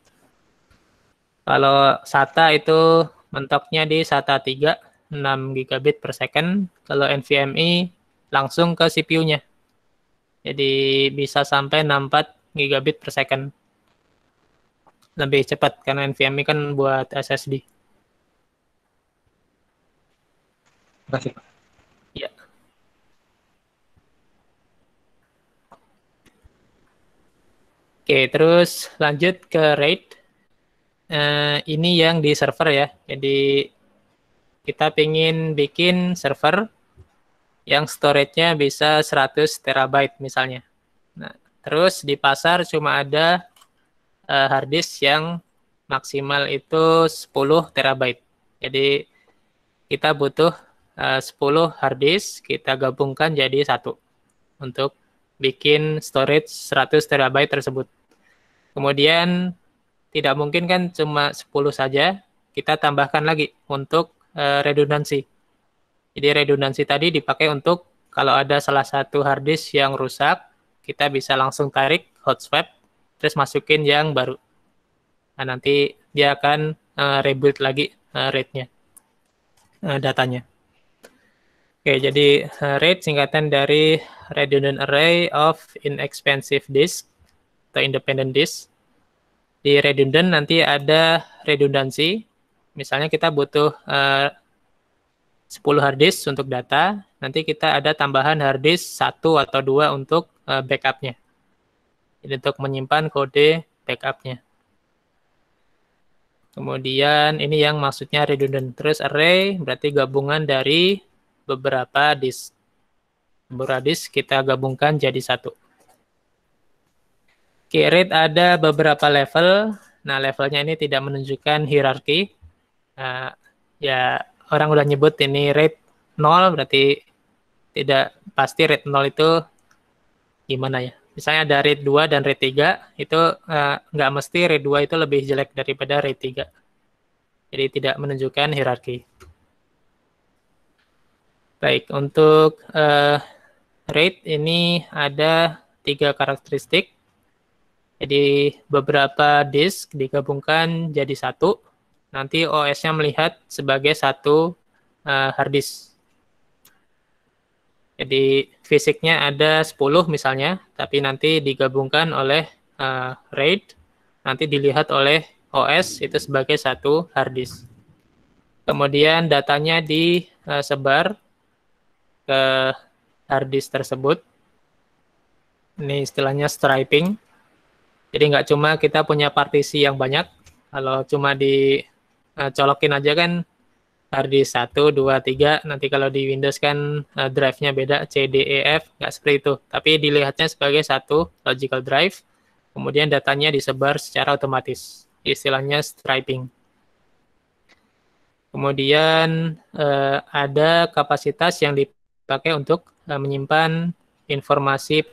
Kalau SATA itu mentoknya di SATA 3 6 gigabit per second. Kalau NVMe langsung ke CPU-nya. Jadi bisa sampai 64 gigabit per second. Lebih cepat karena NVMe kan buat SSD. Terima kasih, Pak. Iya. Oke, terus lanjut ke rate eh, ini yang di server ya. Jadi kita pingin bikin server yang storage-nya bisa 100 terabyte misalnya. Nah, terus di pasar cuma ada eh, hard disk yang maksimal itu 10 terabyte. Jadi kita butuh eh, 10 hard disk kita gabungkan jadi satu untuk bikin storage 100 terabyte tersebut. Kemudian tidak mungkin kan cuma 10 saja, kita tambahkan lagi untuk uh, redundansi. Jadi redundansi tadi dipakai untuk kalau ada salah satu hard disk yang rusak, kita bisa langsung tarik hot swap, terus masukin yang baru. Nah, nanti dia akan uh, rebuild lagi uh, rate-nya, uh, datanya. Oke, jadi uh, RAID singkatan dari Redundant Array of Inexpensive Disk atau Independent Disk. Di redundant nanti ada redundansi. Misalnya kita butuh eh, uh, 10 hard disk untuk data, nanti kita ada tambahan hard disk 1 atau 2 untuk uh, backupnya. Jadi untuk menyimpan kode backupnya. Kemudian ini yang maksudnya redundant. Terus array berarti gabungan dari beberapa disk. Beberapa disk kita gabungkan jadi satu. Key rate ada beberapa level. Nah, levelnya ini tidak menunjukkan hierarki. Nah, ya orang udah nyebut ini rate 0 berarti tidak pasti rate 0 itu gimana ya. Misalnya ada rate 2 dan rate 3 itu uh, nggak mesti rate 2 itu lebih jelek daripada rate 3. Jadi tidak menunjukkan hierarki. Baik, untuk uh, rate ini ada tiga karakteristik. Jadi beberapa disk digabungkan jadi satu. Nanti OS-nya melihat sebagai satu uh, hard disk. Jadi fisiknya ada 10 misalnya, tapi nanti digabungkan oleh uh, RAID, nanti dilihat oleh OS itu sebagai satu hard disk. Kemudian datanya disebar eh, ke hard disk tersebut. Ini istilahnya striping. Jadi nggak cuma kita punya partisi yang banyak, kalau cuma dicolokin eh, aja kan hard disk 1, 2, 3, nanti kalau di Windows kan eh, drive-nya beda, C, D, E, F, nggak seperti itu. Tapi dilihatnya sebagai satu logical drive, kemudian datanya disebar secara otomatis, istilahnya striping. Kemudian eh, ada kapasitas yang dipakai untuk eh, menyimpan informasi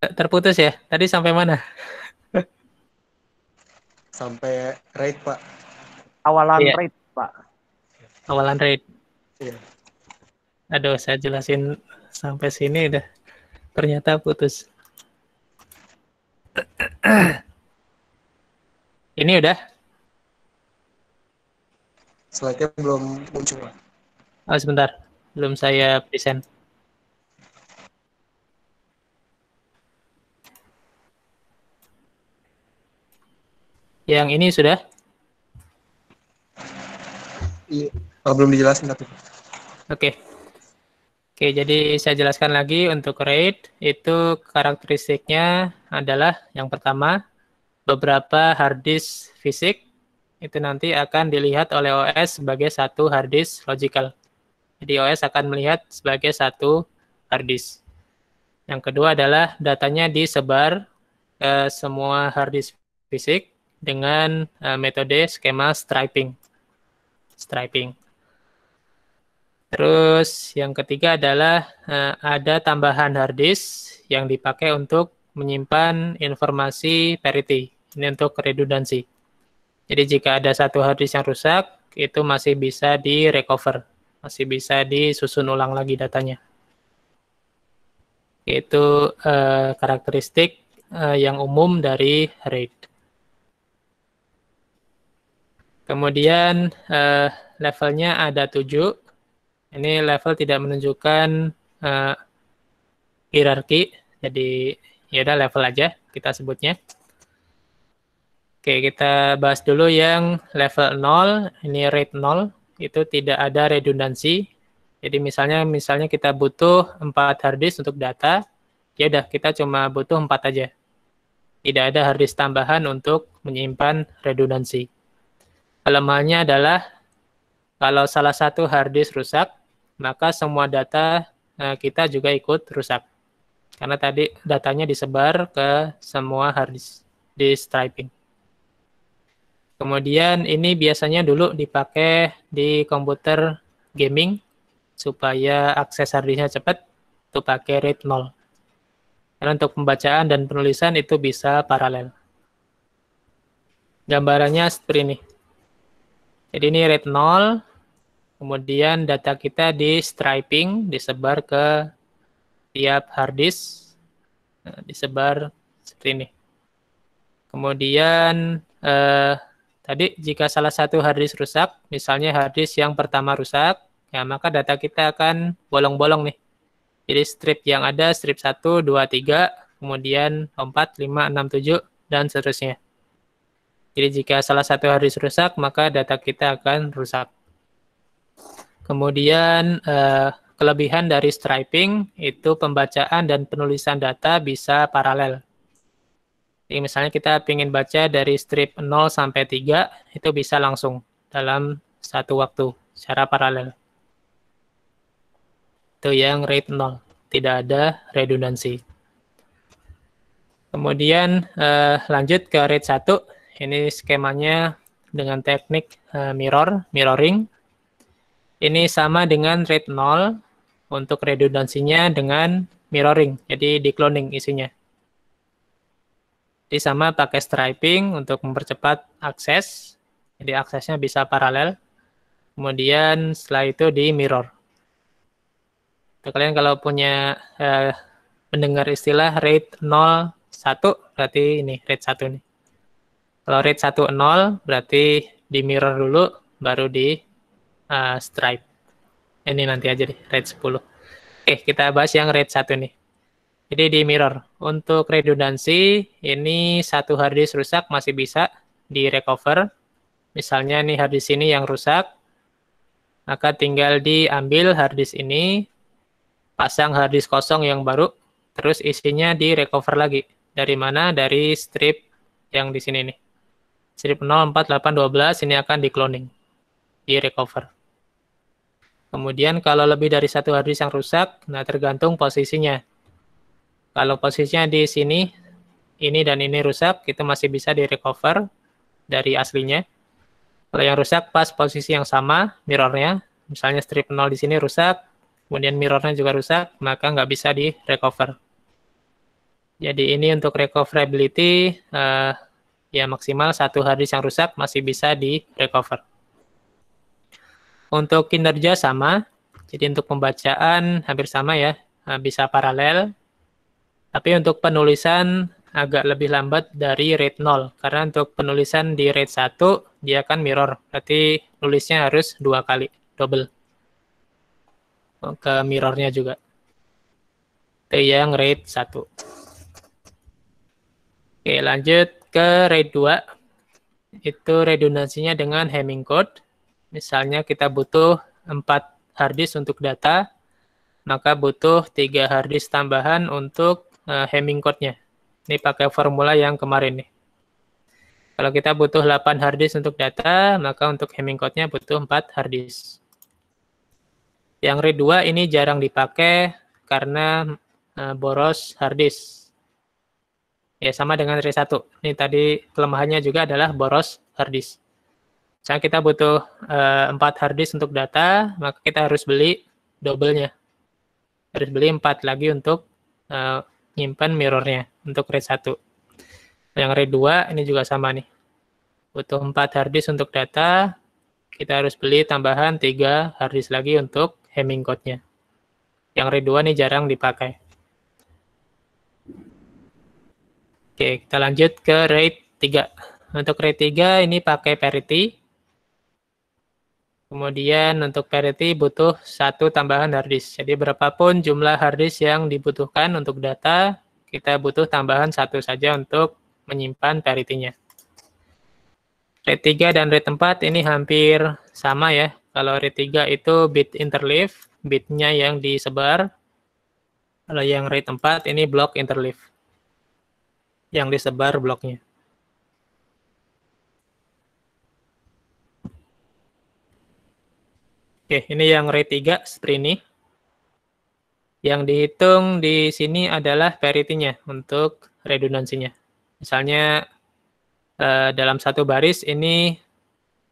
terputus ya. Tadi sampai mana? sampai raid Pak. Awalan yeah. raid Pak. Awalan raid. Yeah. Aduh, saya jelasin sampai sini udah ternyata putus. <clears throat> Ini udah? Selanjutnya belum muncul. Oh, sebentar. Belum saya present. Yang ini sudah? oh, belum dijelasin tapi. Oke. Okay. Oke, jadi saya jelaskan lagi untuk RAID itu karakteristiknya adalah yang pertama beberapa hard disk fisik itu nanti akan dilihat oleh OS sebagai satu hard disk logical. Jadi OS akan melihat sebagai satu hard disk. Yang kedua adalah datanya disebar ke eh, semua hard disk fisik dengan uh, metode skema striping. Striping. Terus yang ketiga adalah uh, ada tambahan hard disk yang dipakai untuk menyimpan informasi parity. Ini untuk redundansi. Jadi jika ada satu hard disk yang rusak, itu masih bisa di recover, masih bisa disusun ulang lagi datanya. Itu uh, karakteristik uh, yang umum dari RAID. Kemudian uh, levelnya ada 7. Ini level tidak menunjukkan uh, hierarki, jadi ya udah level aja kita sebutnya. Oke, kita bahas dulu yang level 0, ini rate 0, itu tidak ada redundansi. Jadi misalnya misalnya kita butuh 4 hard untuk data, ya udah kita cuma butuh 4 aja. Tidak ada hard tambahan untuk menyimpan redundansi. Kelemahannya adalah kalau salah satu hard rusak, maka semua data eh, kita juga ikut rusak. Karena tadi datanya disebar ke semua hard di striping. Kemudian ini biasanya dulu dipakai di komputer gaming supaya akses harddisknya cepat itu pakai read 0. Karena untuk pembacaan dan penulisan itu bisa paralel. Gambarannya seperti ini. Jadi ini rate 0, kemudian data kita di striping, disebar ke tiap hard disk, nah, disebar seperti ini. Kemudian eh, tadi jika salah satu hard disk rusak, misalnya hard disk yang pertama rusak, ya maka data kita akan bolong-bolong nih. Jadi strip yang ada strip 1, 2, 3, kemudian 4, 5, 6, 7, dan seterusnya. Jadi jika salah satu harus rusak, maka data kita akan rusak. Kemudian eh, kelebihan dari striping itu pembacaan dan penulisan data bisa paralel. Jadi misalnya kita ingin baca dari strip 0 sampai 3, itu bisa langsung dalam satu waktu secara paralel. Itu yang rate 0, tidak ada redundansi. Kemudian eh, lanjut ke rate 1, ini skemanya dengan teknik uh, mirror, mirroring. Ini sama dengan rate 0 untuk redundansinya dengan mirroring, jadi di cloning isinya. Jadi sama pakai striping untuk mempercepat akses. Jadi aksesnya bisa paralel. Kemudian setelah itu di mirror. Untuk kalian kalau punya eh, mendengar istilah rate 0, 1, berarti ini rate 1 nih. Kalau rate 1 0 berarti di mirror dulu baru di uh, stripe. Ini nanti aja deh rate 10. Oke, kita bahas yang rate 1 nih. Jadi di mirror untuk redundansi ini satu hardisk rusak masih bisa di recover. Misalnya nih hardisk ini yang rusak maka tinggal diambil hardisk ini pasang hardisk kosong yang baru terus isinya di recover lagi. Dari mana? Dari strip yang di sini nih strip 0, 4, 8, 12 ini akan di cloning, di recover. Kemudian kalau lebih dari satu hard yang rusak, nah tergantung posisinya. Kalau posisinya di sini, ini dan ini rusak, kita masih bisa di recover dari aslinya. Kalau yang rusak pas posisi yang sama, mirrornya, misalnya strip 0 di sini rusak, kemudian mirrornya juga rusak, maka nggak bisa di recover. Jadi ini untuk recoverability, uh, ya maksimal satu hari yang rusak masih bisa di recover. Untuk kinerja sama, jadi untuk pembacaan hampir sama ya, eh, bisa paralel. Tapi untuk penulisan agak lebih lambat dari rate 0, karena untuk penulisan di rate 1 dia akan mirror, berarti nulisnya harus dua kali, double. Oh, ke mirrornya juga. Itu yang rate 1. Oke lanjut ke RAID 2 itu redundansinya dengan Hamming code. Misalnya kita butuh 4 harddisk untuk data, maka butuh 3 harddisk tambahan untuk uh, eh, Hamming code-nya. Ini pakai formula yang kemarin nih. Kalau kita butuh 8 harddisk untuk data, maka untuk Hamming code-nya butuh 4 harddisk. Yang RAID 2 ini jarang dipakai karena uh, boros harddisk. Ya, sama dengan R1. Ini tadi kelemahannya juga adalah boros harddisk. Misalnya kita butuh uh, eh, 4 harddisk untuk data, maka kita harus beli double-nya. Harus beli 4 lagi untuk uh, nyimpan mirrornya untuk RAID 1. Yang RAID 2 ini juga sama nih. Butuh 4 harddisk untuk data, kita harus beli tambahan 3 harddisk lagi untuk Hemming code-nya. Yang RAID 2 ini jarang dipakai. Oke, kita lanjut ke rate 3. Untuk rate 3 ini pakai parity. Kemudian untuk parity butuh satu tambahan harddisk. Jadi berapapun jumlah harddisk yang dibutuhkan untuk data, kita butuh tambahan satu saja untuk menyimpan parity-nya. Rate 3 dan rate 4 ini hampir sama ya. Kalau rate 3 itu bit interleave, bitnya yang disebar. Kalau yang rate 4 ini block interleave yang disebar bloknya. Oke, ini yang rate 3 Strini. Yang dihitung di sini adalah parity-nya untuk redundansinya. Misalnya eh, dalam satu baris ini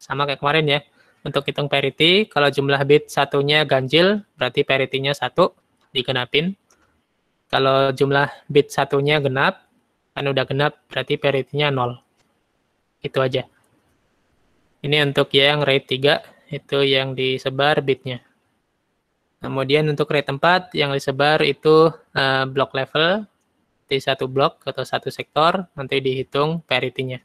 sama kayak kemarin ya. Untuk hitung parity, kalau jumlah bit satunya ganjil, berarti parity-nya satu digenapin. Kalau jumlah bit satunya genap, Kan udah genap, berarti parity-nya nol Itu aja. Ini untuk yang rate 3, itu yang disebar bitnya. Kemudian untuk rate 4 yang disebar itu uh, eh, blok level di satu blok atau satu sektor nanti dihitung parity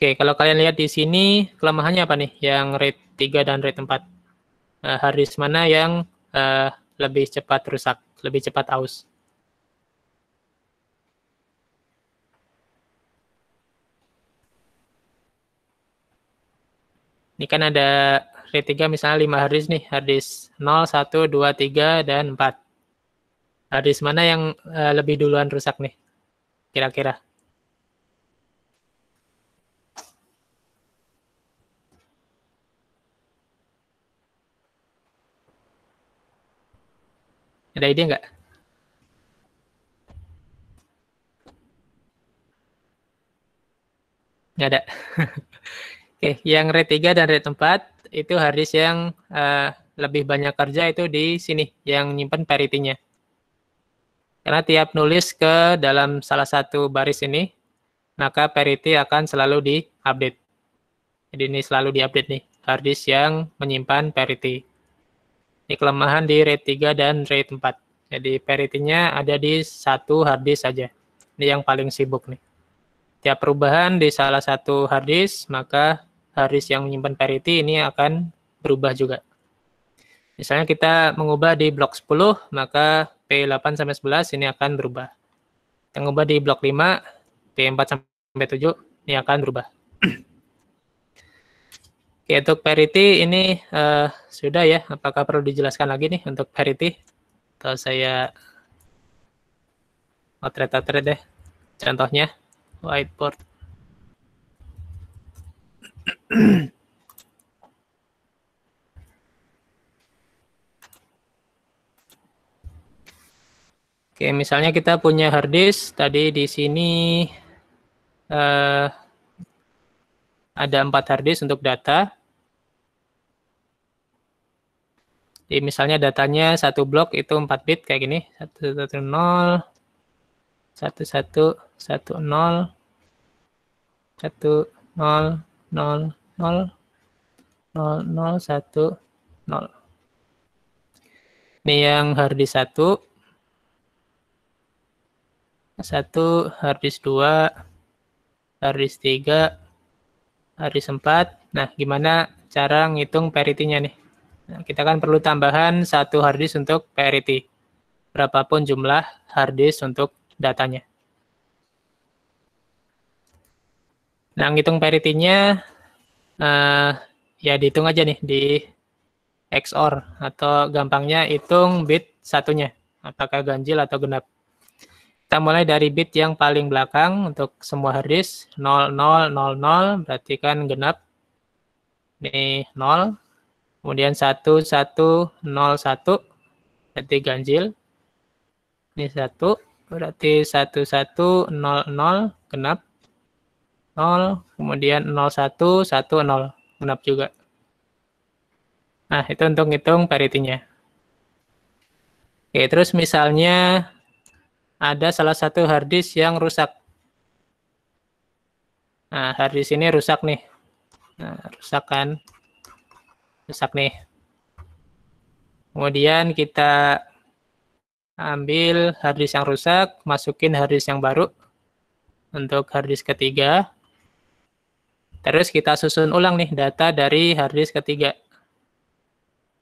Oke, kalau kalian lihat di sini kelemahannya apa nih yang rate 3 dan rate 4? Uh, eh, harddisk mana yang uh, lebih cepat rusak, lebih cepat aus? Ini kan ada array 3 misalnya 5 hari nih, hari 0, 1, 2, 3, dan 4. Hari mana yang uh, lebih duluan rusak nih, kira-kira? Ada ide nggak? Nggak ada. <laughs> Oke, yang rate 3 dan rate 4 itu harddisk yang uh, lebih banyak kerja itu di sini yang nyimpan parity-nya. Karena tiap nulis ke dalam salah satu baris ini, maka parity akan selalu di-update. Jadi ini selalu di-update nih, harddisk yang menyimpan parity. Ini kelemahan di rate 3 dan rate 4. Jadi parity-nya ada di satu harddisk saja. Ini yang paling sibuk nih. Tiap perubahan di salah satu harddisk, maka Haris yang menyimpan parity ini akan berubah juga. Misalnya kita mengubah di blok 10, maka P8 sampai 11 ini akan berubah. Yang mengubah di blok 5, P4 sampai 7 ini akan berubah. <clears throat> Oke, untuk parity ini uh, sudah ya. Apakah perlu dijelaskan lagi nih untuk parity? Atau saya outret-outret deh contohnya whiteboard. Oke, misalnya kita punya hard disk tadi di sini eh, ada empat hard disk untuk data. Jadi misalnya datanya satu blok itu 4 bit kayak gini, satu satu satu satu satu 110 satu 10 0 0 0 0 1 0. Ini yang harddisk 1. 1 harddisk 2 harddisk 3 harddisk 4. Nah, gimana cara ngitung parity-nya nih? Nah, kita kan perlu tambahan satu harddisk untuk parity. Berapapun jumlah harddisk untuk datanya. Nah, ngitung parity-nya uh, ya dihitung aja nih di XOR atau gampangnya hitung bit satunya, apakah ganjil atau genap. Kita mulai dari bit yang paling belakang untuk semua harddisk 0000 berarti kan genap. Ini 0. Kemudian 1101 berarti ganjil. Ini 1 berarti 1100 genap. 0, kemudian 01, 1, 0. Genap juga. Nah, itu untuk ngitung parity Oke, terus misalnya ada salah satu harddisk yang rusak. Nah, harddisk ini rusak nih. Nah, rusak kan? Rusak nih. Kemudian kita ambil harddisk yang rusak, masukin harddisk yang baru untuk harddisk ketiga. Terus kita susun ulang nih data dari harddisk ketiga.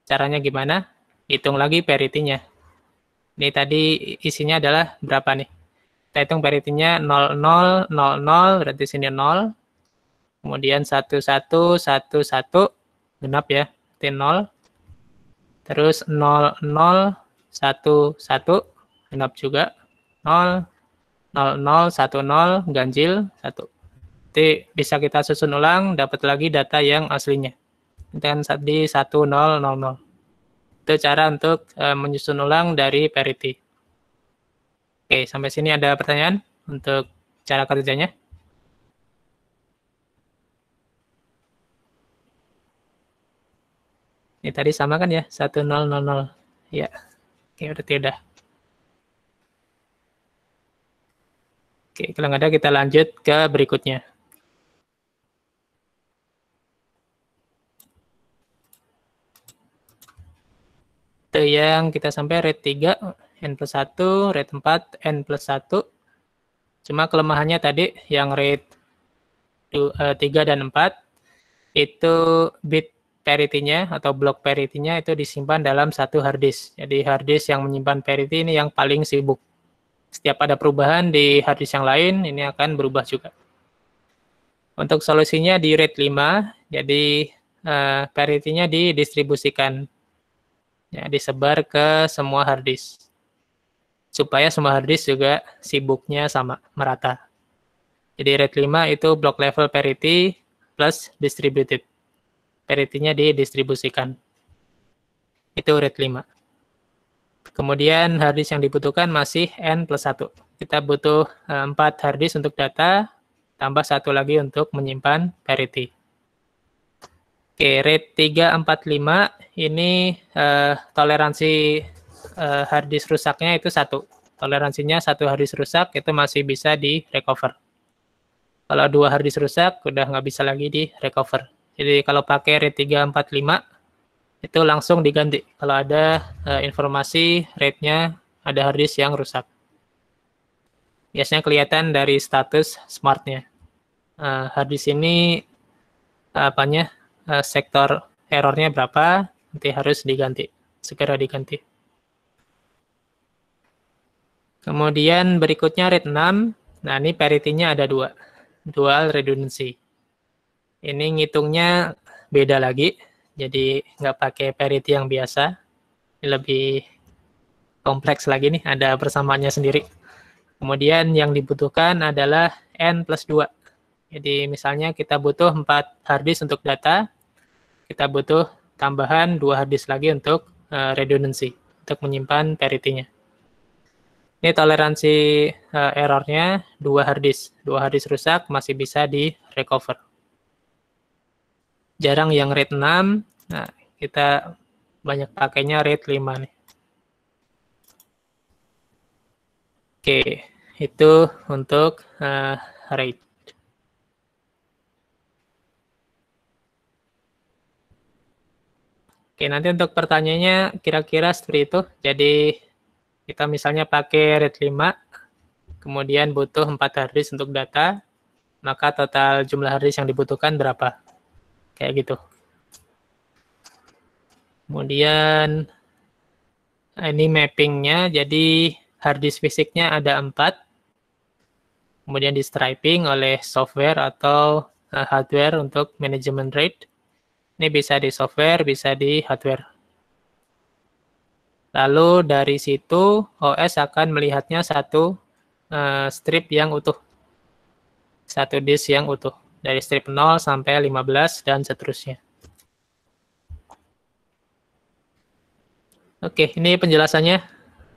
Caranya gimana? Hitung lagi parity-nya. Ini tadi isinya adalah berapa nih? Kita hitung parity-nya 0, 0, 0, 0, berarti sini 0. Kemudian 1, 1, 1, 1, genap ya, berarti 0. Terus 0, 0, 1, 1, genap juga. 0, 0, 0, 1, 0, ganjil, 1. Nanti bisa kita susun ulang, dapat lagi data yang aslinya. Dan di 1000. Itu cara untuk e, menyusun ulang dari parity. Oke, sampai sini ada pertanyaan untuk cara kerjanya? Ini tadi sama kan ya, 1000. Ya, oke udah tidak. Oke, kalau nggak ada kita lanjut ke berikutnya. yang kita sampai rate 3 N plus 1, rate 4 N plus 1. Cuma kelemahannya tadi yang rate 3 eh, dan 4 itu bit parity-nya atau blok parity-nya itu disimpan dalam satu hard disk. Jadi hard disk yang menyimpan parity ini yang paling sibuk. Setiap ada perubahan di hard disk yang lain ini akan berubah juga. Untuk solusinya di rate 5, jadi uh, parity-nya didistribusikan ya disebar ke semua hard supaya semua hard juga sibuknya sama merata. Jadi rate 5 itu block level parity plus distributed. Parity-nya didistribusikan. Itu rate 5. Kemudian hard yang dibutuhkan masih N plus 1. Kita butuh 4 eh, hard untuk data, tambah satu lagi untuk menyimpan parity. Oke, rate 345 ini uh, toleransi uh, hard disk rusaknya itu satu. Toleransinya satu hard disk rusak itu masih bisa di recover. Kalau dua hard disk rusak udah nggak bisa lagi di recover. Jadi kalau pakai rate 345 itu langsung diganti. Kalau ada uh, informasi rate-nya ada hard disk yang rusak. Biasanya kelihatan dari status smartnya. Uh, hard disk ini apanya Eh, sektor errornya berapa, nanti harus diganti, segera diganti. Kemudian berikutnya rate 6, nah ini parity-nya ada dua, dual redundancy. Ini ngitungnya beda lagi, jadi nggak pakai parity yang biasa, ini lebih kompleks lagi nih, ada persamaannya sendiri. Kemudian yang dibutuhkan adalah N plus 2. Jadi misalnya kita butuh 4 harddisk untuk data, kita butuh tambahan dua harddisk lagi untuk uh, eh, redundancy, untuk menyimpan parity-nya. Ini toleransi uh, errornya dua harddisk. Dua harddisk rusak masih bisa di recover. Jarang yang rate 6, nah, kita banyak pakainya rate 5 nih. Oke, itu untuk uh, rate. Oke, nanti untuk pertanyaannya kira-kira seperti itu. Jadi kita misalnya pakai RAID 5, kemudian butuh 4 harddisk untuk data, maka total jumlah harddisk yang dibutuhkan berapa? Kayak gitu. Kemudian ini mappingnya, jadi harddisk fisiknya ada 4, kemudian di striping oleh software atau eh, hardware untuk manajemen rate. Ini bisa di software, bisa di hardware. Lalu dari situ OS akan melihatnya satu uh, strip yang utuh. Satu disk yang utuh. Dari strip 0 sampai 15 dan seterusnya. Oke, ini penjelasannya.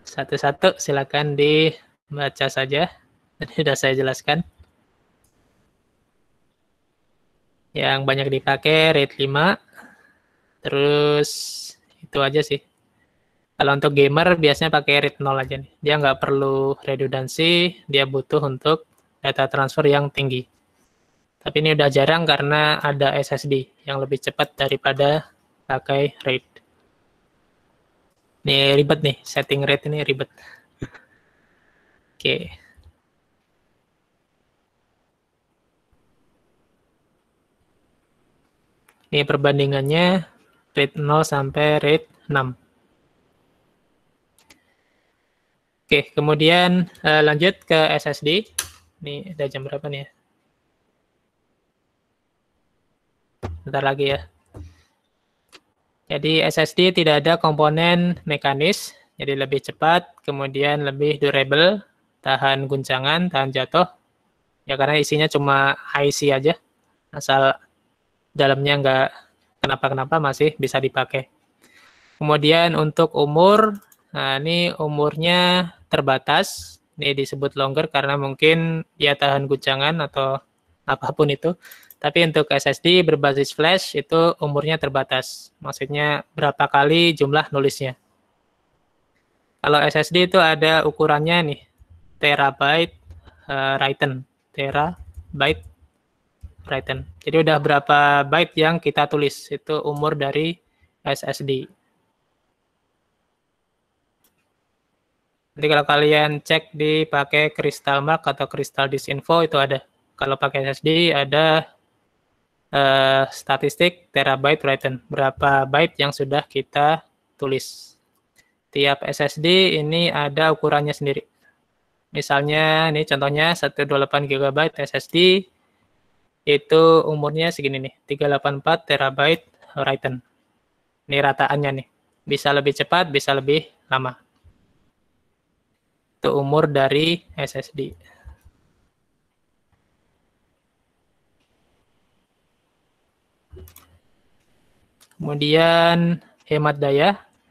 Satu-satu silakan dibaca saja. Tadi <laughs> sudah saya jelaskan. yang banyak dipakai rate 5 terus itu aja sih kalau untuk gamer biasanya pakai rate 0 aja nih dia nggak perlu redundancy dia butuh untuk data transfer yang tinggi tapi ini udah jarang karena ada SSD yang lebih cepat daripada pakai RAID ini ribet nih setting RAID ini ribet oke okay. Ini perbandingannya rate 0 sampai rate 6. Oke, kemudian uh, lanjut ke SSD. Ini ada jam berapa nih ya? Bentar lagi ya. Jadi SSD tidak ada komponen mekanis, jadi lebih cepat, kemudian lebih durable, tahan guncangan, tahan jatuh. Ya karena isinya cuma IC aja, asal dalamnya nggak kenapa-kenapa masih bisa dipakai. Kemudian untuk umur, nah ini umurnya terbatas. Ini disebut longer karena mungkin dia ya tahan guncangan atau apapun itu. Tapi untuk SSD berbasis flash itu umurnya terbatas. Maksudnya berapa kali jumlah nulisnya. Kalau SSD itu ada ukurannya nih, terabyte uh, eh, written, terabyte Brighton. Jadi udah berapa byte yang kita tulis itu umur dari SSD. Jadi kalau kalian cek di pakai Crystal Mark atau Crystal Disinfo itu ada. Kalau pakai SSD ada uh, statistik terabyte Brighton. Berapa byte yang sudah kita tulis. Tiap SSD ini ada ukurannya sendiri. Misalnya ini contohnya 128 GB SSD itu umurnya segini nih, 384 terabyte Ryzen. Ini rataannya nih. Bisa lebih cepat, bisa lebih lama. Itu umur dari SSD. Kemudian hemat daya,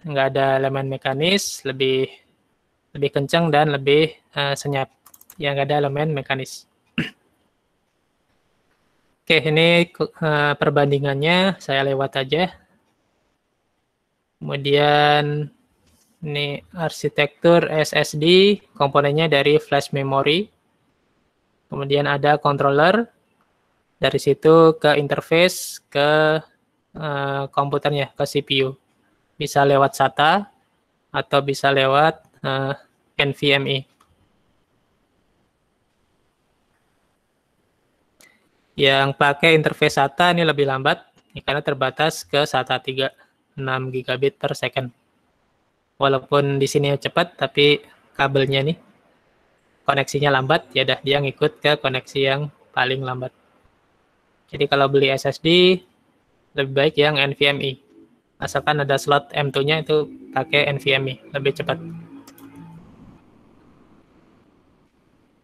nggak ada elemen mekanis, lebih lebih kencang dan lebih uh, senyap. yang nggak ada elemen mekanis. Oke, ini eh, perbandingannya saya lewat aja. Kemudian ini arsitektur SSD, komponennya dari flash memory. Kemudian ada controller, dari situ ke interface, ke uh, komputernya, ke CPU. Bisa lewat SATA atau bisa lewat uh, NVMe. Yang pakai interface SATA ini lebih lambat karena terbatas ke SATA 3 6 gigabit per second. Walaupun di sini cepat tapi kabelnya nih koneksinya lambat ya dah dia ngikut ke koneksi yang paling lambat. Jadi kalau beli SSD lebih baik yang NVMe. Asalkan ada slot M2-nya itu pakai NVMe, lebih cepat.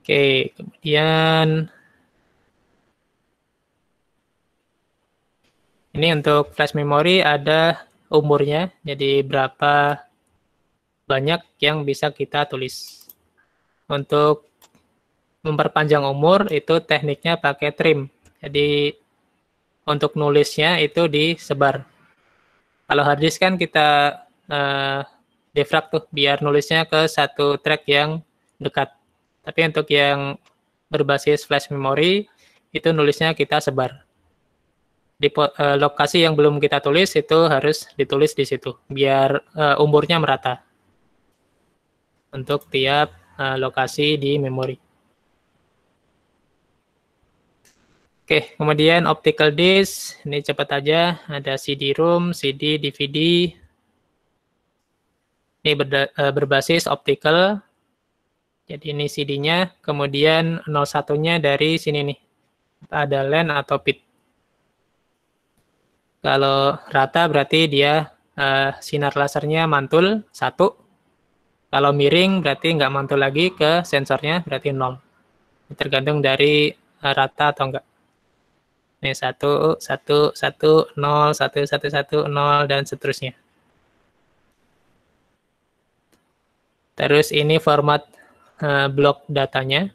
Oke, kemudian Ini untuk flash memory ada umurnya, jadi berapa banyak yang bisa kita tulis. Untuk memperpanjang umur itu tekniknya pakai trim. Jadi untuk nulisnya itu disebar. Kalau harddisk kan kita uh, defrag tuh biar nulisnya ke satu track yang dekat. Tapi untuk yang berbasis flash memory itu nulisnya kita sebar di uh, lokasi yang belum kita tulis itu harus ditulis di situ biar uh, umurnya merata untuk tiap uh, lokasi di memori. Oke, kemudian optical disk, ini cepat aja, ada CD-ROM, CD, DVD. Ini berda, berbasis optical. Jadi ini CD-nya, kemudian 01-nya dari sini nih. Ada LAN atau PIT. Kalau rata berarti dia uh, sinar lasernya mantul satu. Kalau miring berarti nggak mantul lagi ke sensornya berarti nol. Tergantung dari uh, rata atau enggak. Ini satu, satu, satu, nol, satu, satu, satu, nol dan seterusnya. Terus ini format uh, eh, blok datanya.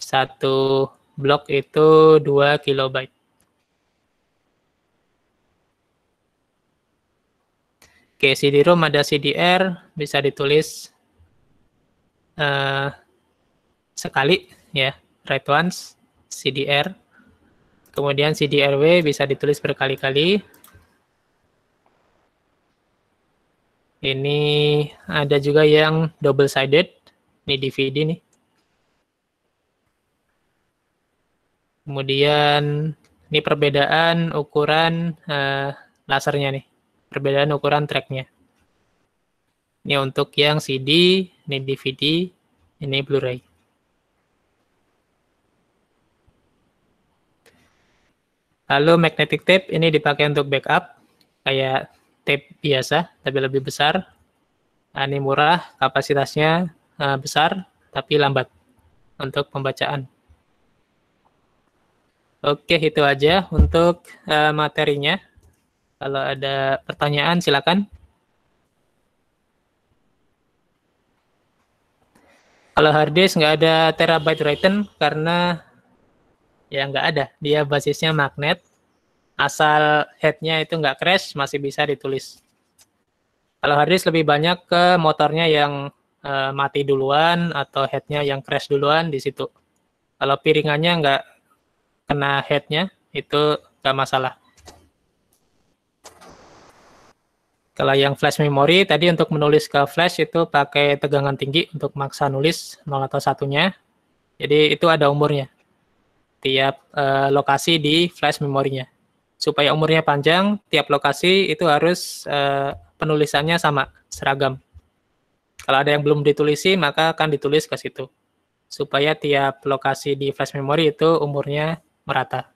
Satu blok itu 2 kilobyte. Oke, CD-ROM ada CDR, bisa ditulis uh, sekali, ya, write once, CDR. Kemudian CDRW bisa ditulis berkali-kali. Ini ada juga yang double-sided, ini DVD nih. Kemudian ini perbedaan ukuran uh, lasernya nih perbedaan ukuran tracknya. Ini untuk yang CD, ini DVD, ini Blu-ray. Lalu magnetic tape ini dipakai untuk backup, kayak tape biasa, tapi lebih besar. Nah, ini murah, kapasitasnya uh, besar, tapi lambat untuk pembacaan. Oke, itu aja untuk uh, materinya. Kalau ada pertanyaan silakan. Kalau hard nggak ada terabyte written karena ya nggak ada. Dia basisnya magnet. Asal headnya itu nggak crash masih bisa ditulis. Kalau hard lebih banyak ke motornya yang uh, mati duluan atau headnya yang crash duluan di situ. Kalau piringannya nggak kena headnya itu nggak masalah. Kalau yang flash memory tadi untuk menulis ke flash itu pakai tegangan tinggi untuk maksa nulis 0 atau satunya. Jadi itu ada umurnya. Tiap uh, lokasi di flash memorinya. Supaya umurnya panjang, tiap lokasi itu harus uh, penulisannya sama, seragam. Kalau ada yang belum ditulisi, maka akan ditulis ke situ. Supaya tiap lokasi di flash memory itu umurnya merata.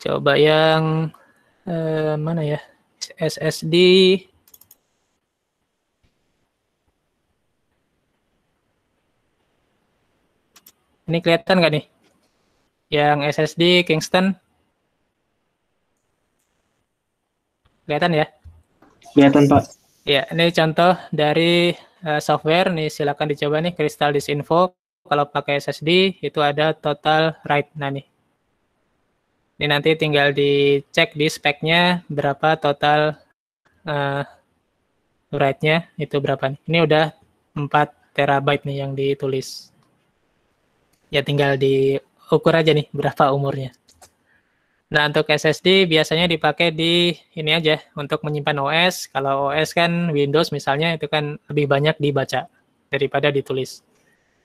Coba yang eh, mana ya? SSD Ini kelihatan nggak nih? Yang SSD Kingston. Kelihatan ya? Kelihatan, Pak. Ya, ini contoh dari uh, software. Nih, silakan dicoba nih, Crystal Disk Info. Kalau pakai SSD, itu ada total write. Nah, nih. Ini nanti tinggal dicek di speknya berapa total uh, write-nya itu berapa. nih. Ini udah 4 terabyte nih yang ditulis. Ya tinggal diukur aja nih berapa umurnya. Nah, untuk SSD biasanya dipakai di ini aja untuk menyimpan OS. Kalau OS kan Windows misalnya itu kan lebih banyak dibaca daripada ditulis.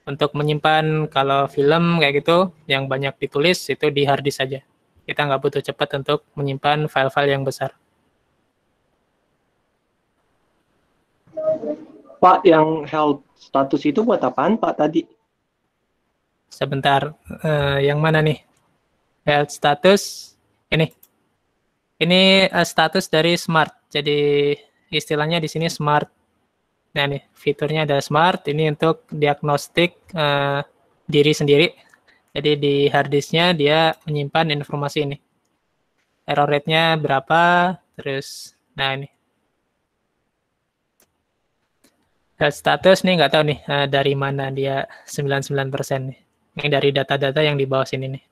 Untuk menyimpan kalau film kayak gitu yang banyak ditulis itu di hard disk saja. Kita nggak butuh cepat untuk menyimpan file-file yang besar. Pak, yang health status itu buat apaan Pak tadi? Sebentar, uh, yang mana nih? Health status ini. Ini uh, status dari smart. Jadi istilahnya di sini smart. Nah nih, fiturnya ada smart. Ini untuk diagnostik uh, diri sendiri jadi di harddisknya dia menyimpan informasi ini. Error rate-nya berapa, terus nah ini. Dan status nih nggak tahu nih eh, dari mana dia 99% nih. Ini dari data-data yang di bawah sini nih.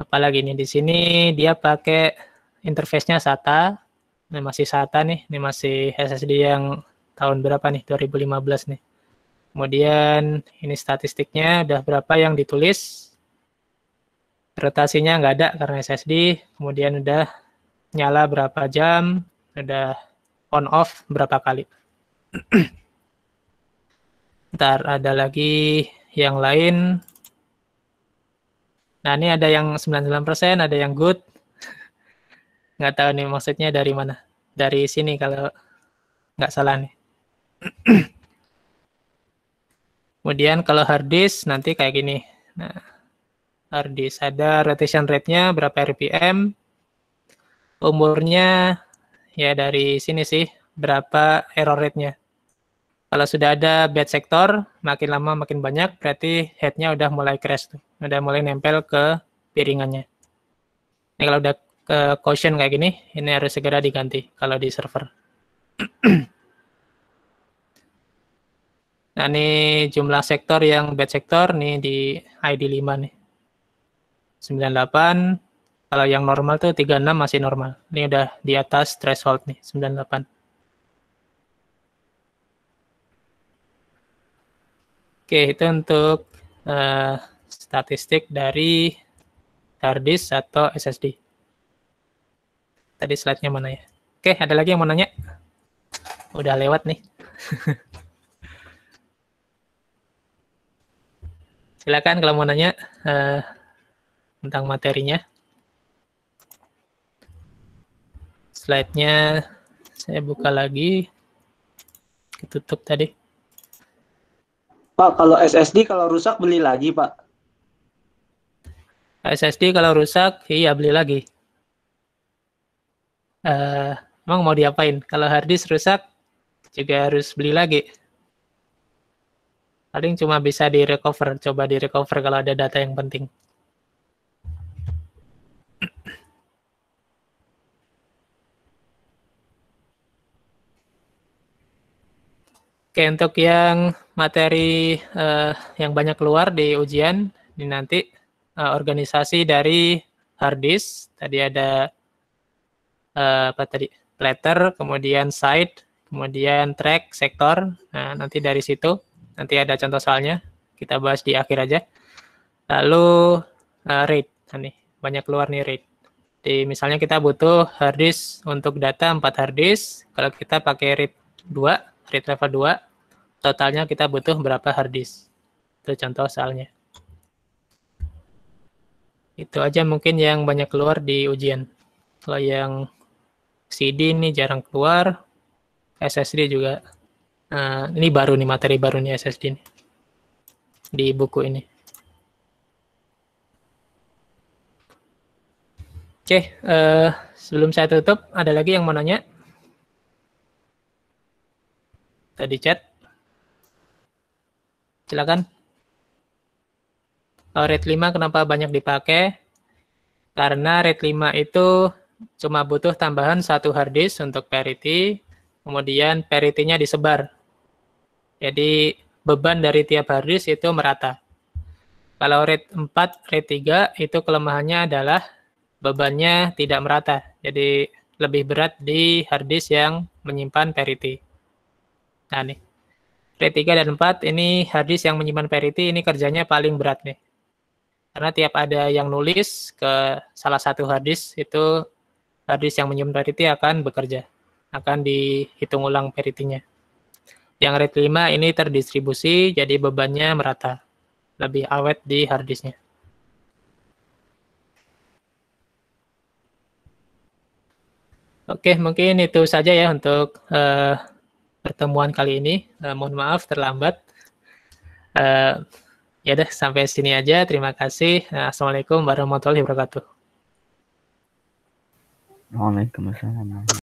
Apalagi ini di sini dia pakai interface-nya SATA. Ini masih SATA nih, ini masih SSD yang tahun berapa nih? 2015 nih. Kemudian ini statistiknya udah berapa yang ditulis. Rotasinya nggak ada karena SSD. Kemudian udah nyala berapa jam, udah on off berapa kali. <clears throat> Ntar ada lagi yang lain. Nah ini ada yang 99%, ada yang good. <laughs> Nggak tahu nih maksudnya dari mana. Dari sini kalau nggak salah nih. <clears throat> Kemudian kalau hard disk nanti kayak gini. Nah, hard disk ada rotation rate-nya berapa RPM, umurnya ya dari sini sih berapa error rate-nya. Kalau sudah ada bad sector, makin lama makin banyak, berarti head-nya udah mulai crash tuh. Udah mulai nempel ke piringannya. Ini kalau udah ke caution kayak gini, ini harus segera diganti kalau di server. Nah, ini jumlah sektor yang bad sektor nih di ID 5 nih. 98. Kalau yang normal tuh 36 masih normal. Ini udah di atas threshold nih, 98. Oke, itu untuk uh, statistik dari hard disk atau SSD. Tadi slide-nya mana ya? Oke, ada lagi yang mau nanya? Udah lewat nih. <laughs> Silakan kalau mau nanya uh, tentang materinya. Slide-nya saya buka lagi. Ketutup tadi. Pak, kalau SSD kalau rusak beli lagi, Pak. SSD kalau rusak, iya beli lagi. Uh, emang mau diapain? Kalau hard disk rusak, juga harus beli lagi paling cuma bisa di recover coba di recover kalau ada data yang penting Oke untuk yang materi uh, yang banyak keluar di ujian di nanti uh, organisasi dari hard disk tadi ada uh, apa tadi letter kemudian site kemudian track sektor nah nanti dari situ Nanti ada contoh soalnya, kita bahas di akhir aja. Lalu uh, nih banyak keluar nih rate di misalnya kita butuh hard disk untuk data 4 hard disk, kalau kita pakai rate 2, rate level 2, totalnya kita butuh berapa hard disk. Itu contoh soalnya. Itu aja mungkin yang banyak keluar di ujian. Kalau yang CD ini jarang keluar, SSD juga uh, ini baru nih materi baru nih SSD ini di buku ini. Oke, okay, uh, eh, sebelum saya tutup, ada lagi yang mau nanya? Tadi chat. Silakan. Oh, rate 5 kenapa banyak dipakai? Karena Red 5 itu cuma butuh tambahan satu hard disk untuk parity, kemudian parity-nya disebar jadi beban dari tiap baris itu merata. Kalau rate 4, rate 3 itu kelemahannya adalah bebannya tidak merata. Jadi lebih berat di harddisk yang menyimpan parity. Nah nih, rate 3 dan 4 ini harddisk yang menyimpan parity ini kerjanya paling berat nih. Karena tiap ada yang nulis ke salah satu harddisk itu harddisk yang menyimpan parity akan bekerja. Akan dihitung ulang parity-nya. Yang RAID 5 ini terdistribusi jadi bebannya merata. Lebih awet di harddisknya. Oke, mungkin itu saja ya untuk uh, pertemuan kali ini. Uh, mohon maaf terlambat. Uh, ya deh, sampai sini aja. Terima kasih. Nah, assalamualaikum warahmatullahi wabarakatuh. Waalaikumsalam.